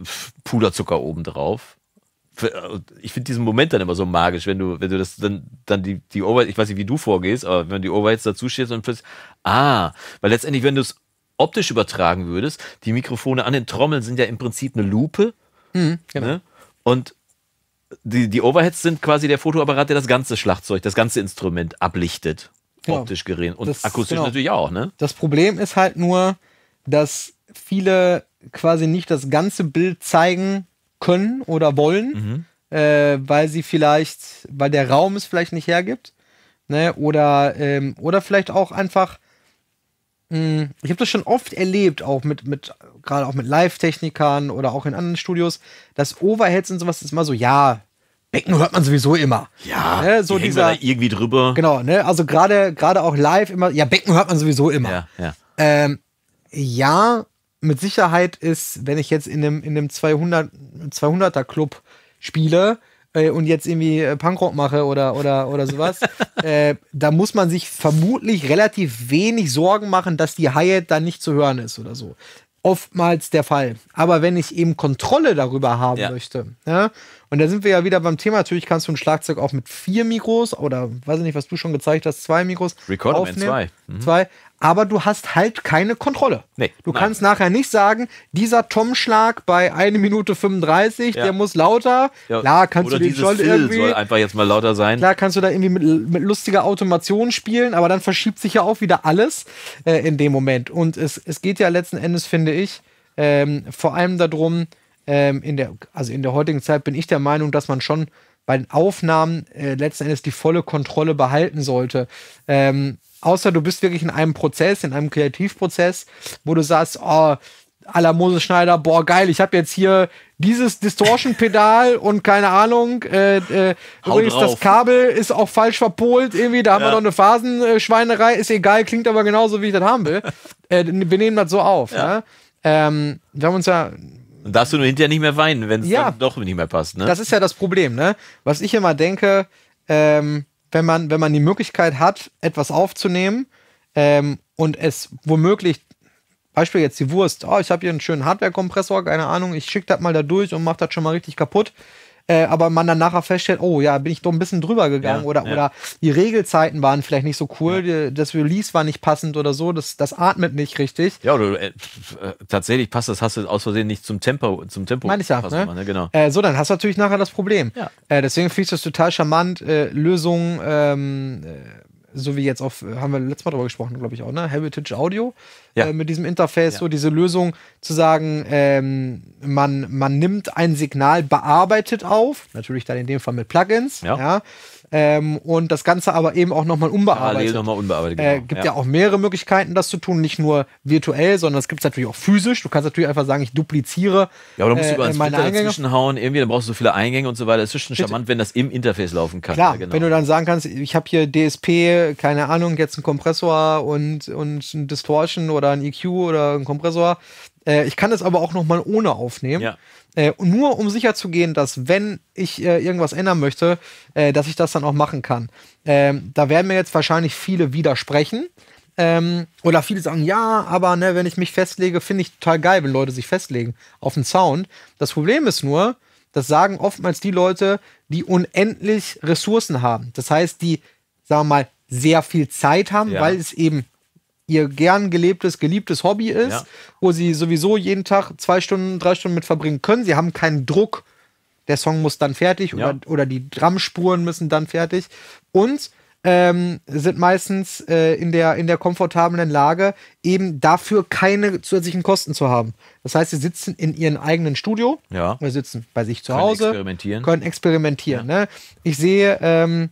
Puderzucker obendrauf ich finde diesen Moment dann immer so magisch, wenn du, wenn du das dann, dann die, die Overheads, ich weiß nicht, wie du vorgehst, aber wenn die Overheads dazu stehst und plötzlich, ah, weil letztendlich, wenn du es optisch übertragen würdest, die Mikrofone an den Trommeln sind ja im Prinzip eine Lupe. Mhm, genau. Ne? Und die, die Overheads sind quasi der Fotoapparat, der das ganze Schlagzeug, das ganze Instrument ablichtet. Genau. Optisch gerät. Und das, akustisch genau. natürlich auch, ne? Das Problem ist halt nur, dass viele quasi nicht das ganze Bild zeigen, können oder wollen, mhm. äh, weil sie vielleicht, weil der Raum es vielleicht nicht hergibt. Ne? Oder, ähm, oder vielleicht auch einfach, mh, hm, ich habe das schon oft erlebt, auch mit, mit gerade auch mit Live-Technikern oder auch in anderen Studios, dass Overheads und sowas ist mal so, ja, Becken hört man sowieso immer. Ja, ne? so die dieser, irgendwie drüber. Genau, ne? also gerade gerade auch live immer, ja, Becken hört man sowieso immer. Ja, ja. Ähm, ja mit Sicherheit ist, wenn ich jetzt in einem, in einem 200, 200er Club spiele, äh, und jetzt irgendwie äh, Punkrock mache oder, oder, oder sowas, äh, da muss man sich vermutlich relativ wenig Sorgen machen, dass die Hyatt da nicht zu hören ist oder so. Oftmals der Fall. Aber wenn ich eben Kontrolle darüber haben ja. möchte, ja, und da sind wir ja wieder beim Thema. Natürlich kannst du ein Schlagzeug auch mit vier Mikros oder weiß ich nicht, was du schon gezeigt hast, zwei Mikros. Recorder aufnehmen, zwei. Mhm. zwei. Aber du hast halt keine Kontrolle. Nee, du nein. kannst nachher nicht sagen, dieser Tom-Schlag bei 1 Minute 35, ja. der muss lauter. Ja. Klar, kannst oder du den Phil irgendwie. soll einfach jetzt mal lauter sein. Klar, kannst du da irgendwie mit, mit lustiger Automation spielen, aber dann verschiebt sich ja auch wieder alles äh, in dem Moment. Und es, es geht ja letzten Endes, finde ich, ähm, vor allem darum, ähm, in der, also in der heutigen Zeit bin ich der Meinung, dass man schon bei den Aufnahmen äh, letzten Endes die volle Kontrolle behalten sollte. Ähm, außer du bist wirklich in einem Prozess, in einem Kreativprozess, wo du sagst, oh, aller Moses Schneider, boah, geil, ich habe jetzt hier dieses Distortion-Pedal und keine Ahnung, äh, äh, übrigens drauf. das Kabel ist auch falsch verpolt, irgendwie, da haben wir noch eine Phasenschweinerei, ist egal, klingt aber genauso, wie ich das haben will. äh, wir nehmen das so auf. Ja. Ja? Ne? Ähm, wir haben uns ja und darfst du nur hinterher nicht mehr weinen, wenn es ja, dann doch nicht mehr passt. Ne? Das ist ja das Problem, ne? Was ich immer denke, ähm, wenn, man, wenn man die Möglichkeit hat, etwas aufzunehmen ähm, und es womöglich, Beispiel jetzt die Wurst, oh, ich habe hier einen schönen Hardware-Kompressor, keine Ahnung, ich schicke das mal da durch und mache das schon mal richtig kaputt äh, aber man dann nachher feststellt, oh ja, bin ich doch ein bisschen drüber gegangen ja, oder, ja. oder die Regelzeiten waren vielleicht nicht so cool, ja. das Release war nicht passend oder so, das, das atmet nicht richtig. Ja, oder äh, äh, tatsächlich passt das, hast du aus Versehen nicht zum Tempo. Zum Tempo Meine ich ja, ne? ne? genau. Äh, so, dann hast du natürlich nachher das Problem. Ja. Äh, deswegen finde ich das total charmant, äh, Lösungen ähm, äh, so wie jetzt auf, haben wir letztes Mal darüber gesprochen, glaube ich auch, ne? Heritage Audio, ja. äh, mit diesem Interface, ja. so diese Lösung zu sagen, ähm, man, man nimmt ein Signal, bearbeitet auf, natürlich dann in dem Fall mit Plugins, ja. ja ähm, und das Ganze aber eben auch nochmal unbearbeitet. Parallel nochmal unbearbeitet. Genau. Äh, gibt ja. ja. auch mehrere Möglichkeiten, das zu tun, nicht nur virtuell, sondern es gibt es natürlich auch physisch. Du kannst natürlich einfach sagen, ich dupliziere. Ja, aber du musst äh, über einen Splitter hauen, irgendwie, dann brauchst du so viele Eingänge und so weiter. Es ist schon Bitte. charmant, wenn das im Interface laufen kann. Klar, ja, genau. wenn du dann sagen kannst, ich habe hier DSP, keine Ahnung, jetzt einen Kompressor und, und ein Distortion oder ein EQ oder einen Kompressor äh, ich kann es aber auch nochmal ohne aufnehmen. Ja. Äh, nur um sicherzugehen, dass wenn ich äh, irgendwas ändern möchte, äh, dass ich das dann auch machen kann. Ähm, da werden mir jetzt wahrscheinlich viele widersprechen. Ähm, oder viele sagen, ja, aber ne, wenn ich mich festlege, finde ich total geil, wenn Leute sich festlegen auf den Sound. Das Problem ist nur, das sagen oftmals die Leute, die unendlich Ressourcen haben. Das heißt, die, sagen wir mal, sehr viel Zeit haben, ja. weil es eben ihr gern gelebtes, geliebtes Hobby ist, ja. wo sie sowieso jeden Tag zwei Stunden, drei Stunden mit verbringen können. Sie haben keinen Druck, der Song muss dann fertig ja. oder, oder die Drumspuren müssen dann fertig. Und ähm, sind meistens äh, in, der, in der komfortablen Lage, eben dafür keine zusätzlichen Kosten zu haben. Das heißt, sie sitzen in ihrem eigenen Studio, ja. oder sitzen bei sich zu können Hause, experimentieren. können experimentieren. Ja. Ne? Ich sehe, ähm,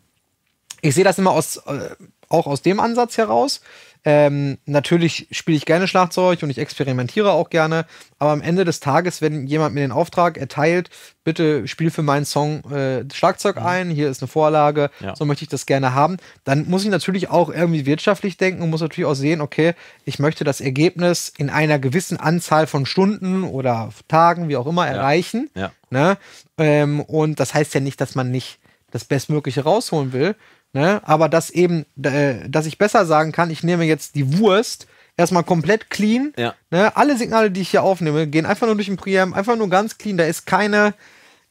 ich sehe das immer aus, äh, auch aus dem Ansatz heraus. Ähm, natürlich spiele ich gerne Schlagzeug und ich experimentiere auch gerne, aber am Ende des Tages, wenn jemand mir den Auftrag erteilt, bitte spiel für meinen Song äh, Schlagzeug mhm. ein, hier ist eine Vorlage, ja. so möchte ich das gerne haben, dann muss ich natürlich auch irgendwie wirtschaftlich denken und muss natürlich auch sehen, okay, ich möchte das Ergebnis in einer gewissen Anzahl von Stunden oder Tagen, wie auch immer, ja. erreichen. Ja. Ne? Ähm, und das heißt ja nicht, dass man nicht das Bestmögliche rausholen will, Ne? Aber dass eben, äh, dass ich besser sagen kann, ich nehme jetzt die Wurst erstmal komplett clean. Ja. Ne? Alle Signale, die ich hier aufnehme, gehen einfach nur durch den Preamp, einfach nur ganz clean. Da ist keine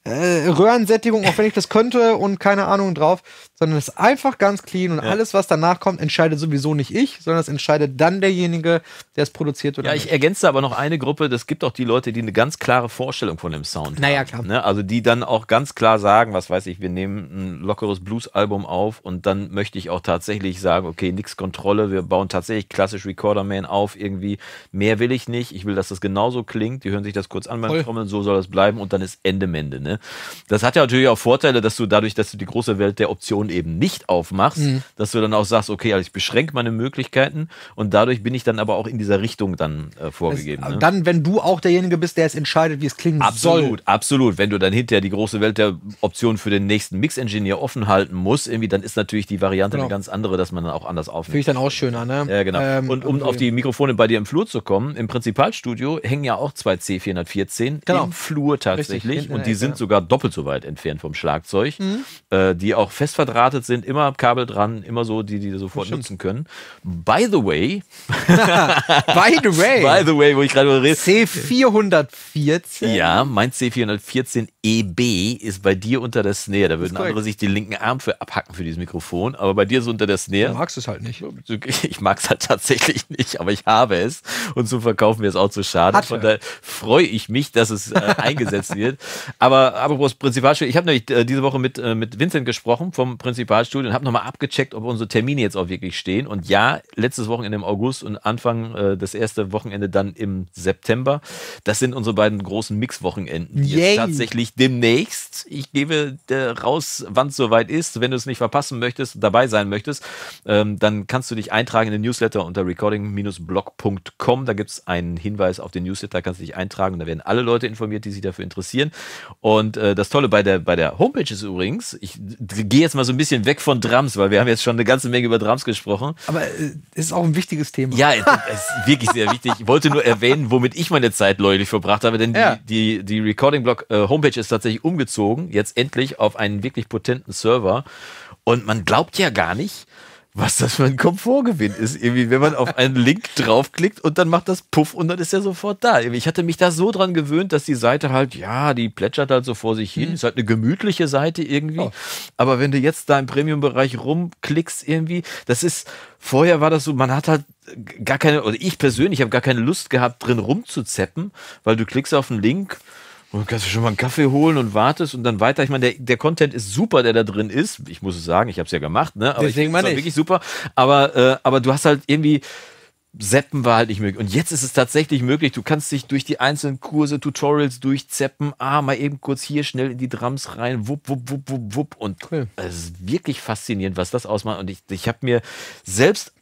äh, Röhrensättigung, auch wenn ich das könnte und keine Ahnung drauf sondern es ist einfach ganz clean und ja. alles, was danach kommt, entscheidet sowieso nicht ich, sondern es entscheidet dann derjenige, der es produziert oder Ja, ich nicht. ergänze aber noch eine Gruppe, das gibt auch die Leute, die eine ganz klare Vorstellung von dem Sound naja, haben. Klar. Ne? Also die dann auch ganz klar sagen, was weiß ich, wir nehmen ein lockeres Blues-Album auf und dann möchte ich auch tatsächlich sagen, okay, nix Kontrolle, wir bauen tatsächlich klassisch Recorder-Man auf irgendwie, mehr will ich nicht, ich will, dass das genauso klingt, die hören sich das kurz an beim Voll. Trommeln, so soll das bleiben und dann ist Ende Mende. Ne? Das hat ja natürlich auch Vorteile, dass du dadurch, dass du die große Welt der Optionen eben nicht aufmachst, mhm. dass du dann auch sagst, okay, also ich beschränke meine Möglichkeiten und dadurch bin ich dann aber auch in dieser Richtung dann äh, vorgegeben. Das, ne? Dann, wenn du auch derjenige bist, der es entscheidet, wie es klingen absolut, soll. Absolut, absolut. Wenn du dann hinterher die große Welt der Optionen für den nächsten Mix-Engineer offen halten musst, irgendwie, dann ist natürlich die Variante genau. eine ganz andere, dass man dann auch anders aufnimmt. Finde ich dann auch schöner, ne? Ja, genau. Ähm, und um okay. auf die Mikrofone bei dir im Flur zu kommen, im Prinzipalstudio hängen ja auch zwei C414 genau. im Flur tatsächlich Richtig, und die sind sogar doppelt so weit entfernt vom Schlagzeug, mhm. äh, die auch fest verdraht verdrahtet sind, immer Kabel dran, immer so, die die sofort Stimmt. nutzen können. By the way. By the way. By the way, wo ich gerade rede. C414. Ja, mein C414 EB ist bei dir unter der Snare. Da würden andere sich den linken Arm für abhacken für dieses Mikrofon, aber bei dir ist unter der Snare. Du magst es halt nicht. Ich mag es halt tatsächlich nicht, aber ich habe es und zum Verkaufen mir es auch zu schade. Hatte. Von daher freue ich mich, dass es äh, eingesetzt wird. Aber aber wo es prinzipiell ich habe nämlich äh, diese Woche mit, äh, mit Vincent gesprochen vom Prinzipalstudie und habe nochmal abgecheckt, ob unsere Termine jetzt auch wirklich stehen. Und ja, letztes Wochenende im August und Anfang, äh, das erste Wochenende dann im September. Das sind unsere beiden großen Mix-Wochenenden. Jetzt tatsächlich demnächst. Ich gebe äh, raus, wann es soweit ist. Wenn du es nicht verpassen möchtest, dabei sein möchtest, ähm, dann kannst du dich eintragen in den Newsletter unter recording-blog.com. Da gibt es einen Hinweis auf den Newsletter, kannst du dich eintragen. da werden alle Leute informiert, die sich dafür interessieren. Und äh, das Tolle bei der, bei der Homepage ist übrigens, ich gehe jetzt mal so ein bisschen weg von Drums, weil wir haben jetzt schon eine ganze Menge über Drums gesprochen. Aber äh, es ist auch ein wichtiges Thema. Ja, es ist wirklich sehr wichtig. Ich wollte nur erwähnen, womit ich meine Zeit neulich verbracht habe, denn ja. die, die, die Recording-Blog-Homepage äh, ist tatsächlich umgezogen, jetzt endlich auf einen wirklich potenten Server. Und man glaubt ja gar nicht, was das für ein Komfortgewinn ist. Irgendwie, wenn man auf einen Link draufklickt und dann macht das Puff und dann ist er sofort da. Ich hatte mich da so dran gewöhnt, dass die Seite halt, ja, die plätschert halt so vor sich hin. Mhm. Ist halt eine gemütliche Seite irgendwie. Oh. Aber wenn du jetzt da im Premium-Bereich rumklickst irgendwie, das ist, vorher war das so, man hat halt gar keine, oder ich persönlich habe gar keine Lust gehabt, drin rumzuzeppen, weil du klickst auf einen Link, und kannst du schon mal einen Kaffee holen und wartest und dann weiter. Ich meine, der, der Content ist super, der da drin ist. Ich muss es sagen, ich habe es ja gemacht, ne? Aber Deswegen ich meine wirklich super. Aber, äh, aber du hast halt irgendwie Seppen war halt nicht möglich. Und jetzt ist es tatsächlich möglich. Du kannst dich durch die einzelnen Kurse, Tutorials durchzappen. Ah, mal eben kurz hier schnell in die Drums rein. Wupp, wupp, wupp, wupp, wupp. Und cool. es ist wirklich faszinierend, was das ausmacht. Und ich, ich habe mir selbst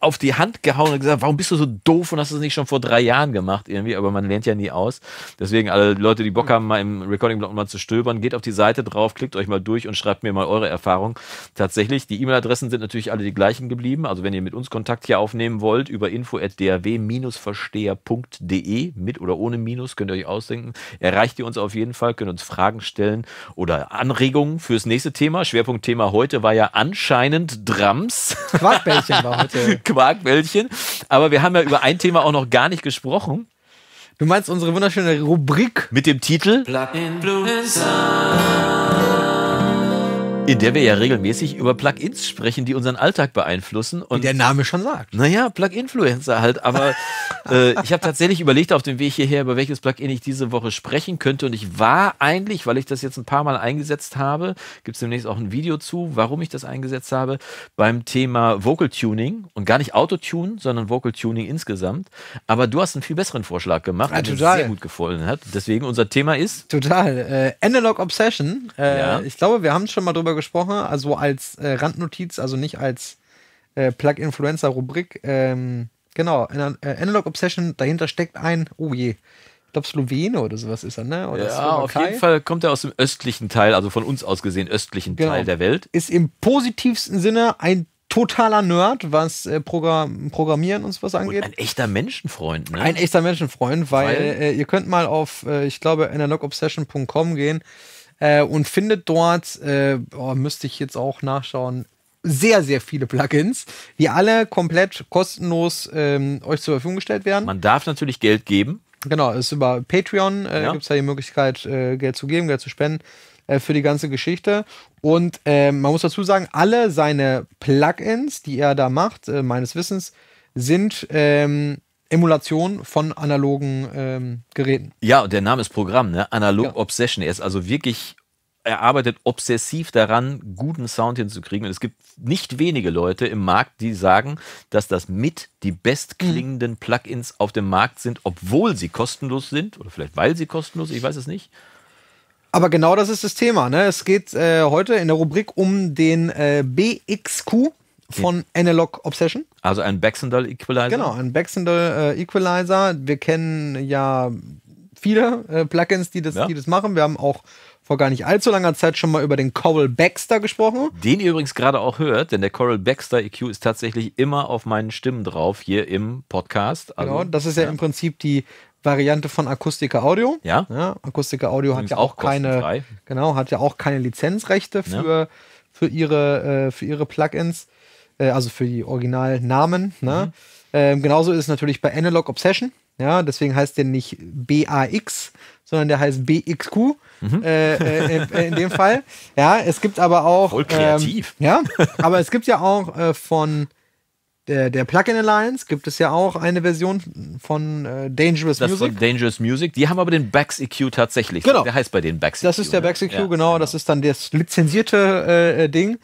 auf die Hand gehauen und gesagt, warum bist du so doof und hast es nicht schon vor drei Jahren gemacht irgendwie, aber man lernt ja nie aus. Deswegen alle Leute, die Bock haben, mal im Recording-Blog mal zu stöbern, geht auf die Seite drauf, klickt euch mal durch und schreibt mir mal eure Erfahrung. Tatsächlich, die E-Mail-Adressen sind natürlich alle die gleichen geblieben. Also wenn ihr mit uns Kontakt hier aufnehmen wollt, über info.drw-versteher.de, mit oder ohne Minus, könnt ihr euch ausdenken, erreicht ihr uns auf jeden Fall, könnt uns Fragen stellen oder Anregungen fürs nächste Thema. Schwerpunktthema heute war ja anscheinend Drums. Quarkbällchen war heute äh, Quarkbällchen. Aber wir haben ja über ein Thema auch noch gar nicht gesprochen. Du meinst unsere wunderschöne Rubrik mit dem Titel Plug in Blue Sun in der wir ja regelmäßig über Plugins sprechen, die unseren Alltag beeinflussen. Und Wie der Name schon sagt. Naja, Plug-Influencer halt. Aber äh, ich habe tatsächlich überlegt auf dem Weg hierher, über welches Plugin ich diese Woche sprechen könnte. Und ich war eigentlich, weil ich das jetzt ein paar Mal eingesetzt habe, gibt es demnächst auch ein Video zu, warum ich das eingesetzt habe, beim Thema Vocal Tuning und gar nicht Autotune, sondern Vocal Tuning insgesamt. Aber du hast einen viel besseren Vorschlag gemacht, ja, der mir sehr gut gefallen hat. Deswegen unser Thema ist. Total. Äh, Analog Obsession. Äh, ja. Ich glaube, wir haben schon mal drüber gesprochen, also als äh, Randnotiz, also nicht als äh, Plug-Influencer-Rubrik. Ähm, genau, in, äh, Analog Obsession, dahinter steckt ein, oh je, ich glaube Slowene oder sowas ist er, ne? Oder ja, auf jeden Fall kommt er aus dem östlichen Teil, also von uns aus gesehen östlichen genau. Teil der Welt. Ist im positivsten Sinne ein totaler Nerd, was äh, Programm, Programmieren und sowas angeht. Und ein echter Menschenfreund, ne? Ein echter Menschenfreund, weil, weil äh, ihr könnt mal auf, äh, ich glaube, analogobsession.com gehen äh, und findet dort, äh, oh, müsste ich jetzt auch nachschauen, sehr, sehr viele Plugins, die alle komplett kostenlos ähm, euch zur Verfügung gestellt werden. Man darf natürlich Geld geben. Genau, es ist über Patreon, äh, ja. gibt es da die Möglichkeit, äh, Geld zu geben, Geld zu spenden äh, für die ganze Geschichte. Und äh, man muss dazu sagen, alle seine Plugins, die er da macht, äh, meines Wissens, sind ähm, Emulation von analogen ähm, Geräten. Ja, und der Name ist Programm, ne? Analog ja. Obsession. Er ist also wirklich, er arbeitet obsessiv daran, guten Sound hinzukriegen. Und es gibt nicht wenige Leute im Markt, die sagen, dass das mit die bestklingenden mhm. Plugins auf dem Markt sind, obwohl sie kostenlos sind oder vielleicht weil sie kostenlos, ich weiß es nicht. Aber genau das ist das Thema. Ne? Es geht äh, heute in der Rubrik um den äh, BXQ von Analog Obsession. Also ein Baxendall Equalizer. Genau, ein Baxendall äh, Equalizer. Wir kennen ja viele äh, Plugins, die das, ja. die das machen. Wir haben auch vor gar nicht allzu langer Zeit schon mal über den Coral Baxter gesprochen. Den ihr übrigens gerade auch hört, denn der Coral Baxter EQ ist tatsächlich immer auf meinen Stimmen drauf hier im Podcast. Also, genau, das ist ja, ja, im Prinzip die Variante von Akustika Audio. Ja. ja Akustika Audio hat ja auch, auch keine, genau, hat ja auch keine Lizenzrechte für, ja. für ihre, äh, für ihre Plugins. Äh, also für die Originalnamen. Ne? Mhm. Ähm, genauso ist es natürlich bei Analog Obsession. Ja, deswegen heißt der nicht BAX, sondern der heißt BXQ mhm. äh, äh in, äh, in, dem Fall. Ja, es gibt aber auch. Voll ähm, kreativ. Ähm, ja, aber es gibt ja auch äh, von der, der Plugin Alliance gibt es ja auch eine Version von äh, Dangerous das Music. Von Dangerous Music. Die haben aber den Bax EQ tatsächlich. Genau. Der heißt bei denen Bax EQ. Das ist der ne? Bax EQ, ne? genau. genau. Das ist dann das lizenzierte äh, Ding.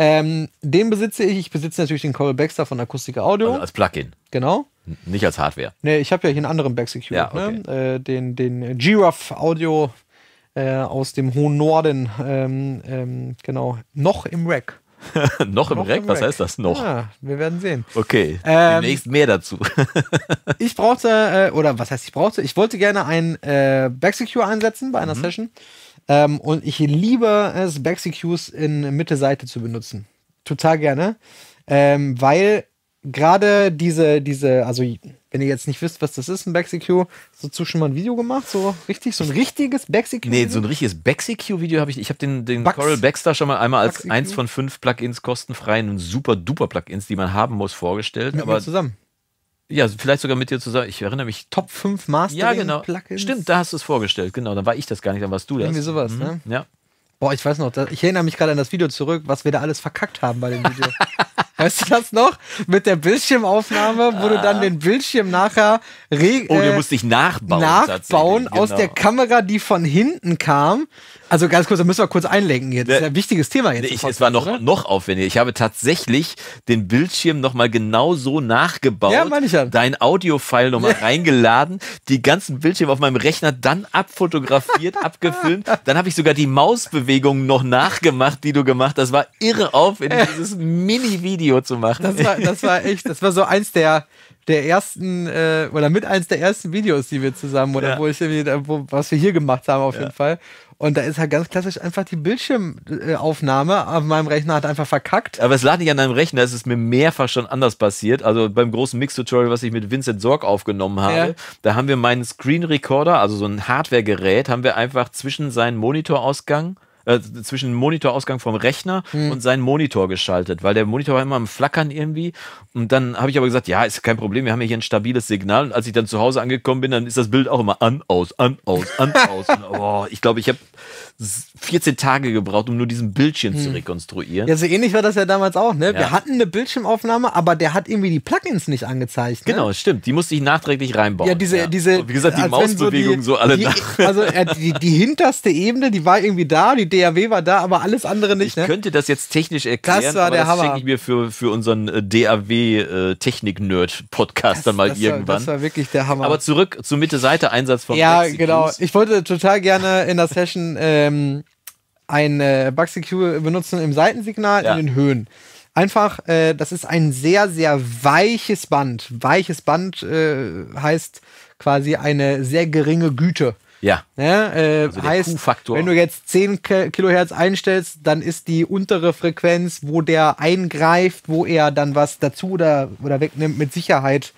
Ähm, den besitze ich. Ich besitze natürlich den Coral Baxter von Akustika Audio. Also als Plugin. Genau. Nicht als Hardware. Nee, ich habe ja hier einen anderen Backsecure, ja, ne? okay. ne? äh, den, den Giraffe Audio äh, aus dem hohen Norden, ähm, ähm, genau, noch im Rack. noch im noch Rack? Im Was Rack. heißt das noch? Ja, wir werden sehen. Okay, ähm, demnächst mehr dazu. ich brauchte, äh, oder was heißt ich brauchte? Ich wollte gerne einen äh, Backsecure einsetzen bei einer mhm. Session ähm, und ich liebe es, Backsecues in Mitte Seite zu benutzen. Total gerne. Ähm, weil gerade diese, diese, also wenn ihr jetzt nicht wisst, was das ist, ein Backsecue, hast du schon mal ein Video gemacht? So richtig, so ein richtiges Backsecue? Nee, so ein richtiges Backsecue-Video habe ich. Ich habe den, den Coral Baxter schon mal einmal als eins von fünf Plugins kostenfreien und super duper Plugins, die man haben muss, vorgestellt. Mit aber zusammen. Ja, vielleicht sogar mit dir zusammen. Ich erinnere mich, Top 5 Mastering ja, genau. Plugins. Stimmt, da hast du es vorgestellt. Genau, dann war ich das gar nicht, dann warst du das. Irgendwie sowas, mhm. ne? Ja. Boah, ich weiß noch, ich erinnere mich gerade an das Video zurück, was wir da alles verkackt haben bei dem Video. weißt du das noch? Mit der Bildschirmaufnahme, wo ah. du dann ah. den Bildschirm nachher Oh, du äh, musst dich nachbauen. Nachbauen genau. aus der genau. Kamera, die von hinten kam, also ganz kurz, da müssen wir kurz einlenken hier. Das ist ne. ein wichtiges Thema jetzt. Ich, es war noch, noch aufwendiger. Ich habe tatsächlich den Bildschirm nochmal genau so nachgebaut. Ja, meine ich ja. Dein Audio-File nochmal reingeladen, die ganzen Bildschirme auf meinem Rechner dann abfotografiert, abgefilmt. Dann habe ich sogar die Mausbewegungen noch nachgemacht, die du gemacht hast. Das war irre aufwendig, dieses Mini-Video zu machen. Das war, das war echt, das war so eins der, der ersten äh, oder mit eins der ersten Videos, die wir zusammen oder ja. wo ich irgendwie, wo, was wir hier gemacht haben auf ja. jeden Fall. Und da ist halt ganz klassisch einfach die Bildschirmaufnahme auf meinem Rechner hat einfach verkackt. Aber es lag nicht an deinem Rechner, es ist mir mehrfach schon anders passiert. Also beim großen Mix-Tutorial, was ich mit Vincent Sorg aufgenommen habe, ja. da haben wir meinen Screen Recorder, also so ein Hardware-Gerät, haben wir einfach zwischen seinen Monitorausgang äh, zwischen Monitorausgang vom Rechner hm. und seinem Monitor geschaltet, weil der Monitor war immer am Flackern irgendwie. Und dann habe ich aber gesagt, ja, ist kein Problem, wir haben ja hier ein stabiles Signal. Und als ich dann zu Hause angekommen bin, dann ist das Bild auch immer an, aus, an, aus, an, aus. Und, oh, ich glaube, ich habe 14 Tage gebraucht, um nur diesen Bildschirm hm. zu rekonstruieren. Ja, so ähnlich war das ja damals auch, ne? Ja. Wir hatten eine Bildschirmaufnahme, aber der hat irgendwie die Plugins nicht angezeigt. Ne? Genau, stimmt. Die musste ich nachträglich reinbauen. Ja, diese, ja. diese. Wie gesagt, die Mausbewegung so, so alle die, nach. Also äh, die, die hinterste Ebene, die war irgendwie da, die DAW war da, aber alles andere nicht. Ich ne? könnte das jetzt technisch erklären, das war der Hammer. das schenke ich mir für, für unseren äh, DAW-Technik-Nerd-Podcast äh, dann mal das irgendwann. War, das war wirklich der Hammer. Aber zurück zur Mitte-Seite-Einsatz von Ja, Flexi genau. Ich wollte total gerne in der Session. Äh, ähm, ein äh, Bugsecure benutzen im Seitensignal ja. in den Höhen. Einfach, äh, das ist ein sehr, sehr weiches Band. Weiches Band äh, heißt quasi eine sehr geringe Güte. Ja. ja ne? äh, also heißt, wenn du jetzt 10 Kilohertz einstellst, dann ist die untere Frequenz, wo der eingreift, wo er dann was dazu oder, oder wegnimmt, mit Sicherheit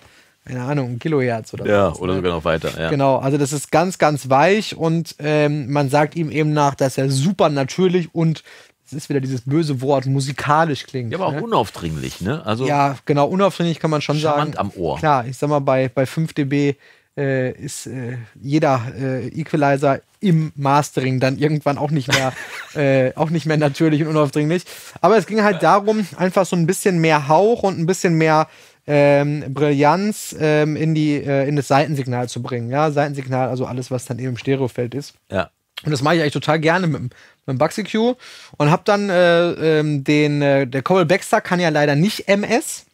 keine Ahnung, ein Kilohertz oder so. Ja, was, oder ne? sogar noch weiter. Ja. Genau, also das ist ganz, ganz weich und ähm, man sagt ihm eben nach, dass er super natürlich und es ist wieder dieses böse Wort, musikalisch klingt. Ja, aber auch ne? unaufdringlich, ne? Also ja, genau, unaufdringlich kann man schon sagen. Charmant am Ohr. Klar, ich sag mal, bei, bei 5 dB äh, ist äh, jeder äh, Equalizer im Mastering dann irgendwann auch nicht mehr, äh, auch nicht mehr natürlich und unaufdringlich. Aber es ging halt darum, einfach so ein bisschen mehr Hauch und ein bisschen mehr ähm, Brillanz ähm, in, die, äh, in das Seitensignal zu bringen. Ja, Seitensignal, also alles, was dann eben im Stereofeld ist. Ja. Und das mache ich eigentlich total gerne mit, mit dem Baxi Q und habe dann äh, ähm, den, äh, der Cobble Baxter kann ja leider nicht MS.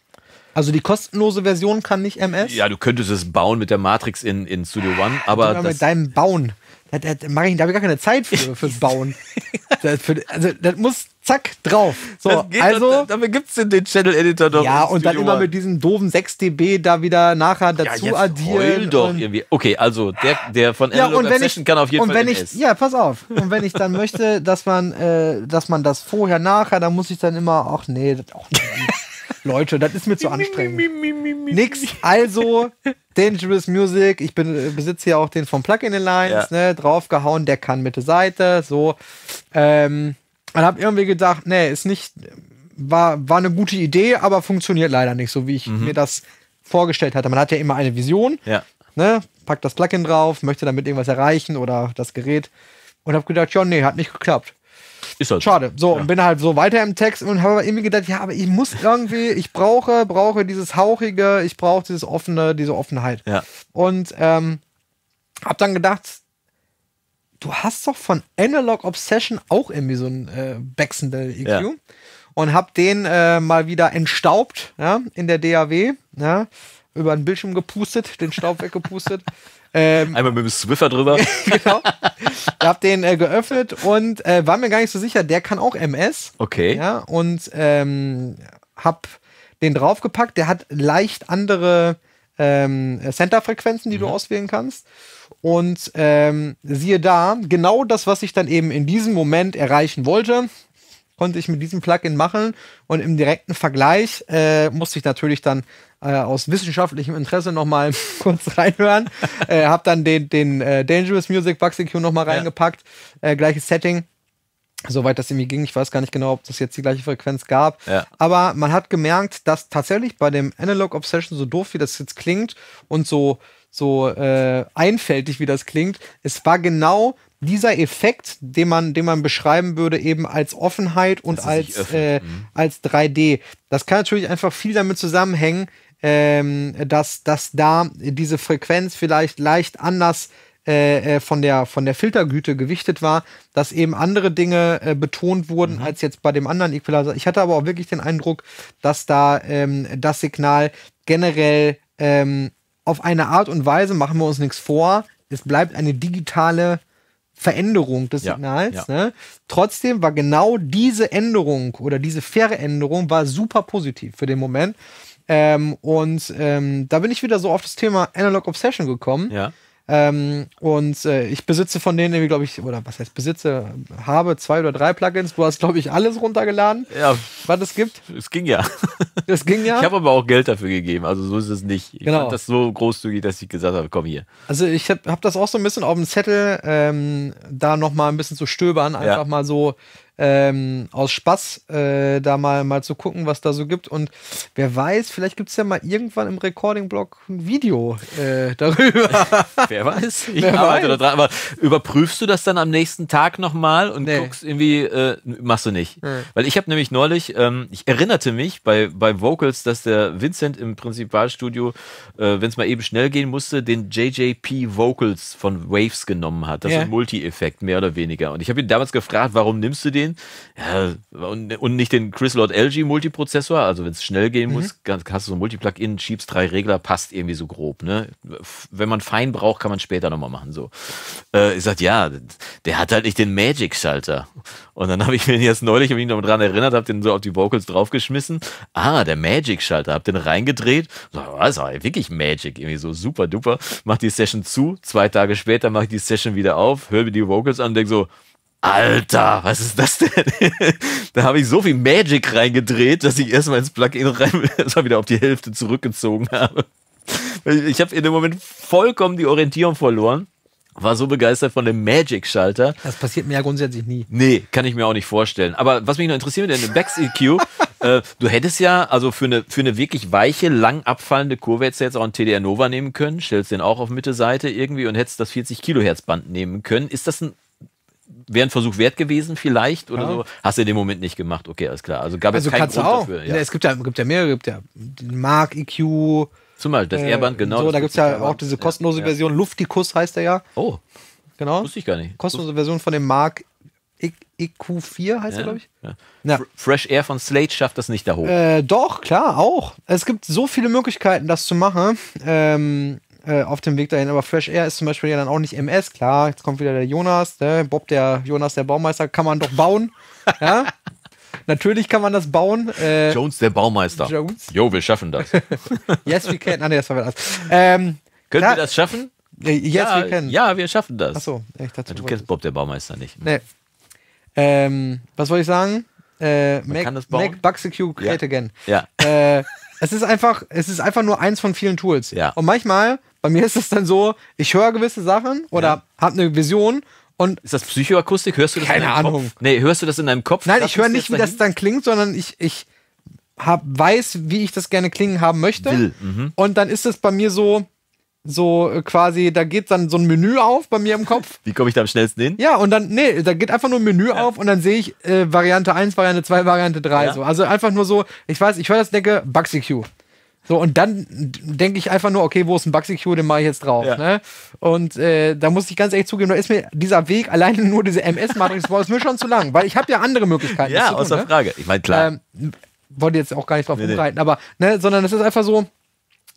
Also die kostenlose Version kann nicht MS. Ja, du könntest es bauen mit der Matrix in, in Studio One, aber. Das, mit deinem Bauen da, da, da mache ich, da habe ich gar keine Zeit für, fürs Bauen. das, für, also, das muss zack drauf. So, also, doch, dafür gibt es den Channel-Editor doch. Ja, und dann immer mit diesem doofen 6 dB da wieder nachher dazu ja, jetzt addieren. doch irgendwie. Okay, also der, der von ja, Analog und wenn ich, kann auf jeden und Fall wenn ich, Ja, pass auf. Und wenn ich dann möchte, dass man, äh, dass man das vorher, nachher, dann muss ich dann immer, ach nee, das auch nicht. Leute, das ist mir zu anstrengend. Nix, also Dangerous Music, ich bin, äh, besitze ja auch den von Plugin Alliance, ja. ne, draufgehauen, der kann Mitte Seite, so. Ähm, und hab irgendwie gedacht, nee, ist nicht, war, war eine gute Idee, aber funktioniert leider nicht, so wie ich mhm. mir das vorgestellt hatte. Man hat ja immer eine Vision, ja. ne, packt das Plugin drauf, möchte damit irgendwas erreichen oder das Gerät und hab gedacht, ja, nee, hat nicht geklappt. Ist halt Schade. So, ja. und bin halt so weiter im Text und habe irgendwie gedacht, ja, aber ich muss irgendwie, ich brauche, brauche dieses Hauchige, ich brauche dieses Offene, diese Offenheit. Ja. Und ähm, habe dann gedacht, du hast doch von Analog Obsession auch irgendwie so ein äh, Baxendale EQ. Ja. Und habe den äh, mal wieder entstaubt ja, in der DAW. Ja über den Bildschirm gepustet, den Staub weggepustet. Ähm, Einmal mit dem Swiffer drüber. genau. Ich habe den äh, geöffnet und äh, war mir gar nicht so sicher, der kann auch MS. Okay. Ja, und ähm, hab den draufgepackt. Der hat leicht andere ähm, Center-Frequenzen, die mhm. du auswählen kannst. Und ähm, siehe da, genau das, was ich dann eben in diesem Moment erreichen wollte konnte ich mit diesem Plugin machen und im direkten Vergleich äh, musste ich natürlich dann äh, aus wissenschaftlichem Interesse nochmal kurz reinhören. äh, hab dann den, den äh, Dangerous Music Bugsecure nochmal reingepackt. Ja. Äh, gleiches Setting. Soweit das irgendwie ging. Ich weiß gar nicht genau, ob das jetzt die gleiche Frequenz gab. Ja. Aber man hat gemerkt, dass tatsächlich bei dem Analog Obsession, so doof wie das jetzt klingt und so, so äh, einfältig wie das klingt, es war genau dieser Effekt, den man, den man beschreiben würde, eben als Offenheit und als, äh, mhm. als 3D. Das kann natürlich einfach viel damit zusammenhängen, ähm, dass, dass da diese Frequenz vielleicht leicht anders äh, äh, von, der, von der Filtergüte gewichtet war, dass eben andere Dinge äh, betont wurden mhm. als jetzt bei dem anderen Equalizer. Ich hatte aber auch wirklich den Eindruck, dass da ähm, das Signal generell ähm, auf eine Art und Weise, machen wir uns nichts vor, es bleibt eine digitale Veränderung des ja, Signals. Ja. Ne? Trotzdem war genau diese Änderung oder diese faire Änderung war super positiv für den Moment. Ähm, und ähm, da bin ich wieder so auf das Thema Analog Obsession gekommen. Ja. Ähm, und äh, ich besitze von denen, glaube ich, oder was heißt besitze, habe zwei oder drei Plugins. Du hast, glaube ich, alles runtergeladen, ja. was es gibt. Es ging ja. Es ging ja. Ich habe aber auch Geld dafür gegeben, also so ist es nicht. Ich genau. fand das so großzügig, dass ich gesagt habe, komm hier. Also ich habe hab das auch so ein bisschen auf dem Zettel, ähm, da nochmal ein bisschen zu stöbern, einfach ja. mal so ähm, aus Spaß äh, da mal, mal zu gucken, was da so gibt. Und wer weiß, vielleicht gibt es ja mal irgendwann im Recording-Blog ein Video äh, darüber. wer weiß. Ich wer arbeite weiß. da dran. Aber überprüfst du das dann am nächsten Tag nochmal und nee. guckst irgendwie, äh, machst du nicht. Nee. Weil ich habe nämlich neulich, ähm, ich erinnerte mich bei, bei Vocals, dass der Vincent im Prinzipalstudio, äh, wenn es mal eben schnell gehen musste, den JJP Vocals von Waves genommen hat. Das ja. ist ein Multi-Effekt, mehr oder weniger. Und ich habe ihn damals gefragt, warum nimmst du den? sehen. Ja, und, und, nicht den Chris Lord LG Multiprozessor. Also wenn es schnell gehen mhm. muss, hast du so ein Multiplug-In, schiebst drei Regler, passt irgendwie so grob. Ne? Wenn man fein braucht, kann man später nochmal machen. So. Äh, ich sagte, ja, der hat halt nicht den Magic-Schalter. Und dann habe ich mir jetzt neulich, habe ich mich noch dran erinnert, habe den so auf die Vocals draufgeschmissen. Ah, der Magic-Schalter, habe den reingedreht. So, also wirklich Magic, irgendwie so super duper. Mach die Session zu, zwei Tage später mache ich die Session wieder auf, höre mir die Vocals an und denke so, Alter, was ist das denn? da habe ich so viel Magic reingedreht, dass ich erstmal ins Plugin rein, erstmal wieder auf die Hälfte zurückgezogen habe. Ich habe in dem Moment vollkommen die Orientierung verloren. War so begeistert von dem Magic-Schalter. Das passiert mir ja grundsätzlich nie. Nee, kann ich mir auch nicht vorstellen. Aber was mich noch interessiert mit dem Backs-EQ, e äh, du hättest ja, also für eine, für eine wirklich weiche, lang abfallende Kurve hättest du jetzt auch einen TDR Nova nehmen können, stellst den auch auf Mitte Seite irgendwie und hättest das 40 Kilohertz Band nehmen können. Ist das ein wäre ein Versuch wert gewesen vielleicht oder ja. so. Hast du in dem Moment nicht gemacht. Okay, alles klar. Also gab es also keinen Grund auch. dafür. Ja. Ja, es gibt ja, gibt ja mehrere, gibt ja den Mark EQ. Zum Beispiel das äh, Airband, genau. So, da gibt es ja auch diese kostenlose Version. Luftikus heißt der ja. Oh. Genau. Wusste ich gar nicht. Kostenlose Version von dem Mark EQ4 heißt er, glaube ich. Ja. Fresh Air von Slate schafft das nicht da hoch. Äh, doch, klar, auch. Es gibt so viele Möglichkeiten, das zu machen. Ähm, äh, auf dem Weg dahin. Aber Fresh Air ist zum Beispiel ja dann auch nicht MS, klar. Jetzt kommt wieder der Jonas, der ne? Bob, der Jonas, der Baumeister, kann man doch bauen. ja? Natürlich kann man das bauen. Äh, Jones, der Baumeister. Jones. Jo, wir schaffen das. yes, we can. Ah, nee, das war das. Ähm, Können wir das schaffen? Äh, yes, ja, we can. Ja, wir schaffen das. Achso, ich dachte, du kennst Bob, der Baumeister, nicht. Nee. Ähm, was wollte ich sagen? Äh, Mac, kann das bauen. Mac Bugsecue Create ja. Again. Ja. Äh, es ist einfach, es ist einfach nur eins von vielen Tools. Ja. Und manchmal bei mir ist es dann so, ich höre gewisse Sachen oder ja. habe eine Vision und ist das Psychoakustik? Hörst du das? Keine in deinem Ahnung. Kopf? Nee, hörst du das in deinem Kopf? Nein, ich höre nicht, wie dahin? das dann klingt, sondern ich, ich hab, weiß, wie ich das gerne klingen haben möchte. Will. Mhm. Und dann ist es bei mir so, so äh, quasi, da geht dann so ein Menü auf bei mir im Kopf. Wie komme ich da am schnellsten hin? Ja, und dann, nee, da geht einfach nur ein Menü ja. auf und dann sehe ich äh, Variante 1, Variante 2, Variante 3. Ja. So. Also einfach nur so, ich weiß, ich höre das, denke, Bugsy Q. So, und dann denke ich einfach nur, okay, wo ist ein Bugsy Bugsecure, den mache ich jetzt drauf. Ja. Ne? Und äh, da muss ich ganz ehrlich zugeben, da ist mir dieser Weg, alleine nur diese MS-Matrix, war ist mir schon zu lang, weil ich habe ja andere Möglichkeiten. Ja, tun, außer ne? Frage. Ich meine, klar. Ähm, wollte jetzt auch gar nicht drauf nee, umreiten, nee. aber, ne, sondern es ist einfach so,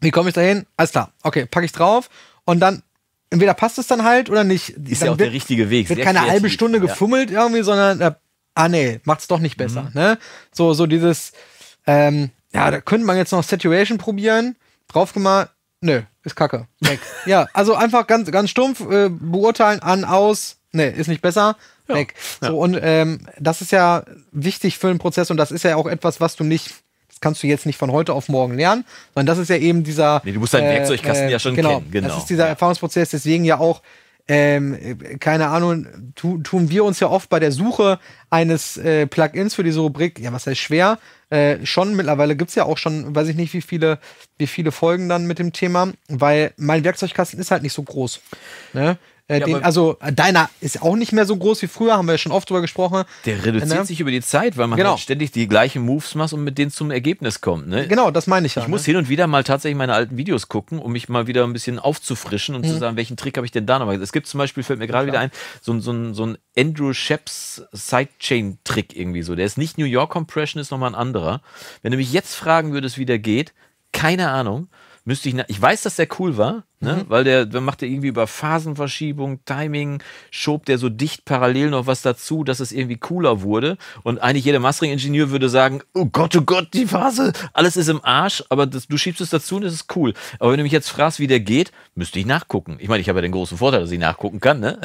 wie komme ich da hin? Alles klar, okay, packe ich drauf und dann entweder passt es dann halt oder nicht. Ist dann ja auch wird, der richtige Weg. Sehr wird keine kreativ. halbe Stunde gefummelt ja. irgendwie, sondern, äh, ah nee, macht's doch nicht besser. Mhm. Ne? So, so dieses, ähm, ja, da könnte man jetzt noch Saturation probieren. Draufgemacht, nö, ist kacke. Weg. ja, also einfach ganz, ganz stumpf äh, beurteilen, an, aus, nee, ist nicht besser. Ja. Weg. So, und ähm, das ist ja wichtig für den Prozess und das ist ja auch etwas, was du nicht das kannst du jetzt nicht von heute auf morgen lernen, sondern das ist ja eben dieser. Nee, du musst deinen äh, Werkzeugkasten äh, ja schon äh, genau, kennen. Genau. Das ist dieser Erfahrungsprozess, deswegen ja auch ähm, keine Ahnung, tu, tun wir uns ja oft bei der Suche eines äh, Plugins für diese Rubrik, ja, was heißt schwer, äh, schon mittlerweile gibt's ja auch schon, weiß ich nicht, wie viele, wie viele Folgen dann mit dem Thema, weil mein Werkzeugkasten ist halt nicht so groß. Ne? Äh, ja, also äh, deiner ist auch nicht mehr so groß wie früher, haben wir ja schon oft drüber gesprochen. Der reduziert äh, ne? sich über die Zeit, weil man genau. halt ständig die gleichen Moves macht und mit denen zum Ergebnis kommt. Ne? Genau, das meine ich ja. Ich ne? muss hin und wieder mal tatsächlich meine alten Videos gucken, um mich mal wieder ein bisschen aufzufrischen und mhm. zu sagen, welchen Trick habe ich denn da noch Es gibt zum Beispiel, fällt mir gerade ja, wieder ein, so, so, so ein Andrew Sheps Sidechain-Trick irgendwie so. Der ist nicht New York Compression, ist nochmal ein anderer. Wenn du mich jetzt fragen würdest, wie der geht, keine Ahnung. Müsste ich, ich weiß, dass der cool war, Ne? Mhm. Weil der, der macht er irgendwie über Phasenverschiebung, Timing, schob der so dicht parallel noch was dazu, dass es irgendwie cooler wurde. Und eigentlich jeder Mastering-Ingenieur würde sagen, oh Gott, oh Gott, die Phase, alles ist im Arsch, aber das, du schiebst es dazu und es ist cool. Aber wenn du mich jetzt fragst, wie der geht, müsste ich nachgucken. Ich meine, ich habe ja den großen Vorteil, dass ich nachgucken kann, ne?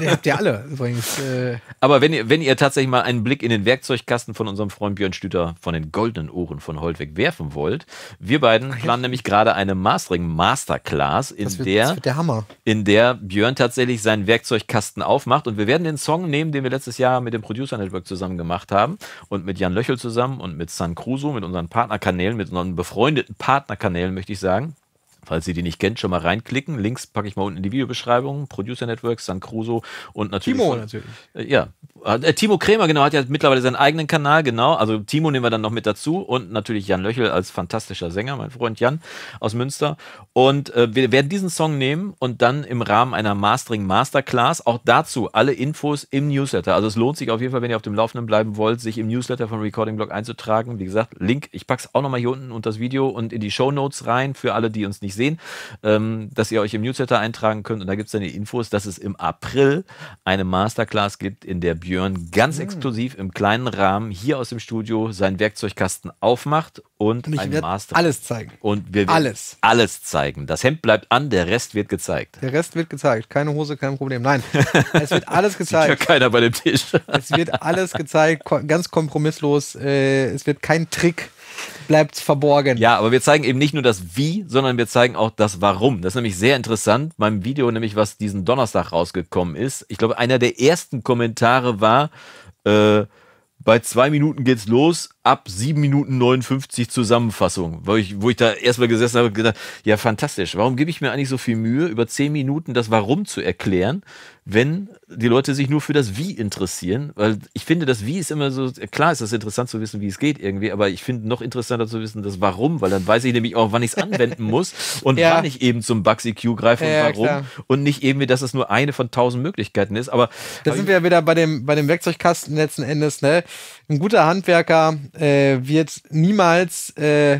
Der habt ihr alle übrigens. Äh aber wenn ihr, wenn ihr tatsächlich mal einen Blick in den Werkzeugkasten von unserem Freund Björn Stüter von den goldenen Ohren von Holtweg werfen wollt, wir beiden planen nämlich gerade eine Mastering-Masterclass in wird, der, das der in der Björn tatsächlich seinen Werkzeugkasten aufmacht. Und wir werden den Song nehmen, den wir letztes Jahr mit dem Producer Network zusammen gemacht haben und mit Jan Löchel zusammen und mit San Crusoe, mit unseren Partnerkanälen, mit unseren befreundeten Partnerkanälen, möchte ich sagen. Falls ihr die nicht kennt, schon mal reinklicken. Links packe ich mal unten in die Videobeschreibung. Producer Networks, San Cruso und natürlich. Timo von, natürlich. Äh, ja. Äh, äh, Timo Krämer, genau, hat ja mittlerweile seinen eigenen Kanal, genau. Also Timo nehmen wir dann noch mit dazu und natürlich Jan Löchel als fantastischer Sänger, mein Freund Jan aus Münster. Und äh, wir werden diesen Song nehmen und dann im Rahmen einer Mastering Masterclass auch dazu alle Infos im Newsletter. Also es lohnt sich auf jeden Fall, wenn ihr auf dem Laufenden bleiben wollt, sich im Newsletter von Recording Blog einzutragen. Wie gesagt, Link, ich packe es auch nochmal hier unten unter das Video und in die Show Notes rein für alle, die uns nicht sehen, ähm, dass ihr euch im Newsletter eintragen könnt. Und da gibt es dann die Infos, dass es im April eine Masterclass gibt, in der Björn ganz mhm. exklusiv im kleinen Rahmen hier aus dem Studio seinen Werkzeugkasten aufmacht und, und ein Master. Alles zeigen. Und wir werden alles. alles zeigen. Das Hemd bleibt an, der Rest wird gezeigt. Der Rest wird gezeigt. Keine Hose, kein Problem. Nein, es wird alles gezeigt. Sieht ja keiner bei dem Tisch. es wird alles gezeigt, ganz kompromisslos. Äh, es wird kein Trick bleibt verborgen. Ja, aber wir zeigen eben nicht nur das Wie, sondern wir zeigen auch das Warum. Das ist nämlich sehr interessant. Meinem Video, nämlich was diesen Donnerstag rausgekommen ist, ich glaube, einer der ersten Kommentare war, äh, bei zwei Minuten geht's los, ab 7 Minuten 59 Zusammenfassung, wo ich, wo ich da erstmal gesessen habe und gedacht, ja fantastisch, warum gebe ich mir eigentlich so viel Mühe, über 10 Minuten das Warum zu erklären, wenn die Leute sich nur für das Wie interessieren, weil ich finde, das Wie ist immer so, klar ist das interessant zu wissen, wie es geht irgendwie, aber ich finde noch interessanter zu wissen, das Warum, weil dann weiß ich nämlich auch, wann ich es anwenden muss und ja. wann ich eben zum Bugsy Q greife ja, und warum klar. und nicht eben, dass es nur eine von tausend Möglichkeiten ist, aber... Da sind wir ja wieder bei dem, bei dem Werkzeugkasten letzten Endes, ne? ein guter Handwerker äh, wird niemals, äh,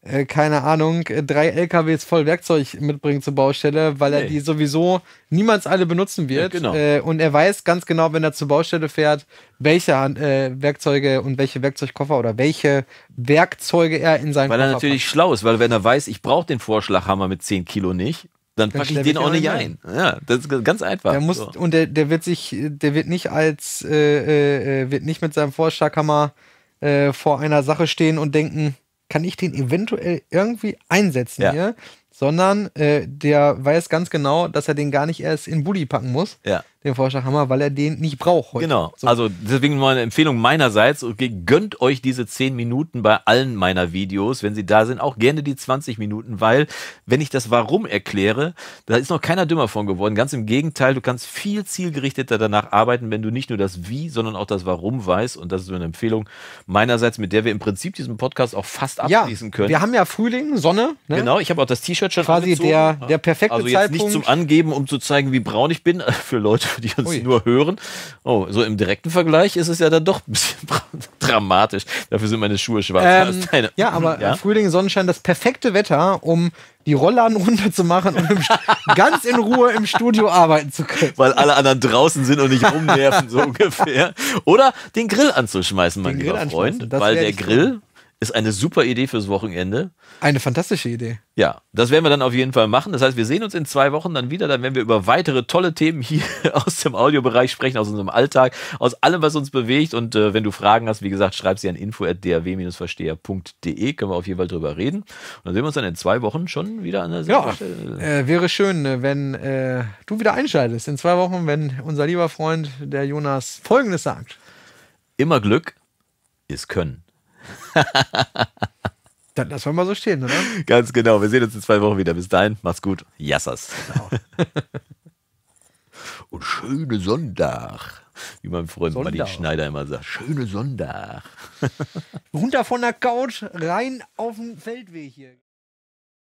äh, keine Ahnung, drei LKWs voll Werkzeug mitbringen zur Baustelle, weil nee. er die sowieso niemals alle benutzen wird. Ja, genau. Äh, und er weiß ganz genau, wenn er zur Baustelle fährt, welche Hand, äh, Werkzeuge und welche Werkzeugkoffer oder welche Werkzeuge er in seinem hat. Weil er natürlich packt. schlau ist, weil wenn er weiß, ich brauche den Vorschlaghammer mit 10 Kilo nicht, dann packe ich den auch nicht ein. ein. Ja, das ist ganz einfach. Der muss, so. Und der, der wird sich, der wird nicht als, äh, äh, äh, wird nicht mit seinem Vorschlaghammer äh, vor einer Sache stehen und denken, kann ich den eventuell irgendwie einsetzen ja. hier? Sondern äh, der weiß ganz genau, dass er den gar nicht erst in Bulli packen muss. Ja den Vorschlag haben wir, weil er den nicht braucht heute. Genau. So. Also deswegen mal eine Empfehlung meinerseits, gönnt euch diese 10 Minuten bei allen meiner Videos, wenn sie da sind, auch gerne die 20 Minuten, weil wenn ich das Warum erkläre, da ist noch keiner dümmer von geworden. Ganz im Gegenteil, du kannst viel zielgerichteter danach arbeiten, wenn du nicht nur das Wie, sondern auch das Warum weißt. Und das ist so eine Empfehlung meinerseits, mit der wir im Prinzip diesen Podcast auch fast abschließen können. wir haben ja Frühling, Sonne. Ne? Genau, ich habe auch das T-Shirt schon Quasi angezogen. der, der perfekte also Zeitpunkt. Also jetzt nicht zum Angeben, um zu zeigen, wie braun ich bin, für Leute, die uns Ui. nur hören. Oh, so im direkten Vergleich ist es ja dann doch ein bisschen dramatisch. Dafür sind meine Schuhe schwarz. Ähm, ja, aber ja? Frühling, Sonnenschein, das perfekte Wetter, um die Rollladen runterzumachen und ganz in Ruhe im Studio arbeiten zu können. Weil alle anderen draußen sind und nicht rumwerfen, so ungefähr. Oder den Grill anzuschmeißen, mein den lieber Freund. Weil der Grill ist eine super Idee fürs Wochenende. Eine fantastische Idee. Ja, das werden wir dann auf jeden Fall machen. Das heißt, wir sehen uns in zwei Wochen dann wieder. Dann werden wir über weitere tolle Themen hier aus dem Audiobereich sprechen, aus unserem Alltag, aus allem, was uns bewegt. Und äh, wenn du Fragen hast, wie gesagt, schreib sie an info.drw-versteher.de. Können wir auf jeden Fall drüber reden. Und dann sehen wir uns dann in zwei Wochen schon wieder an der ja, Äh, wäre schön, ne, wenn äh, du wieder einschaltest in zwei Wochen, wenn unser lieber Freund, der Jonas, Folgendes sagt. Immer Glück ist Können. Dann lassen wir mal so stehen, oder? Ganz genau. Wir sehen uns in zwei Wochen wieder. Bis dahin, macht's gut. Yassas. Genau. Und schöne Sonntag. Wie mein Freund Sonntag. Martin Schneider immer sagt. Schöne Sonntag. Runter von der Couch, rein auf den Feldweg hier.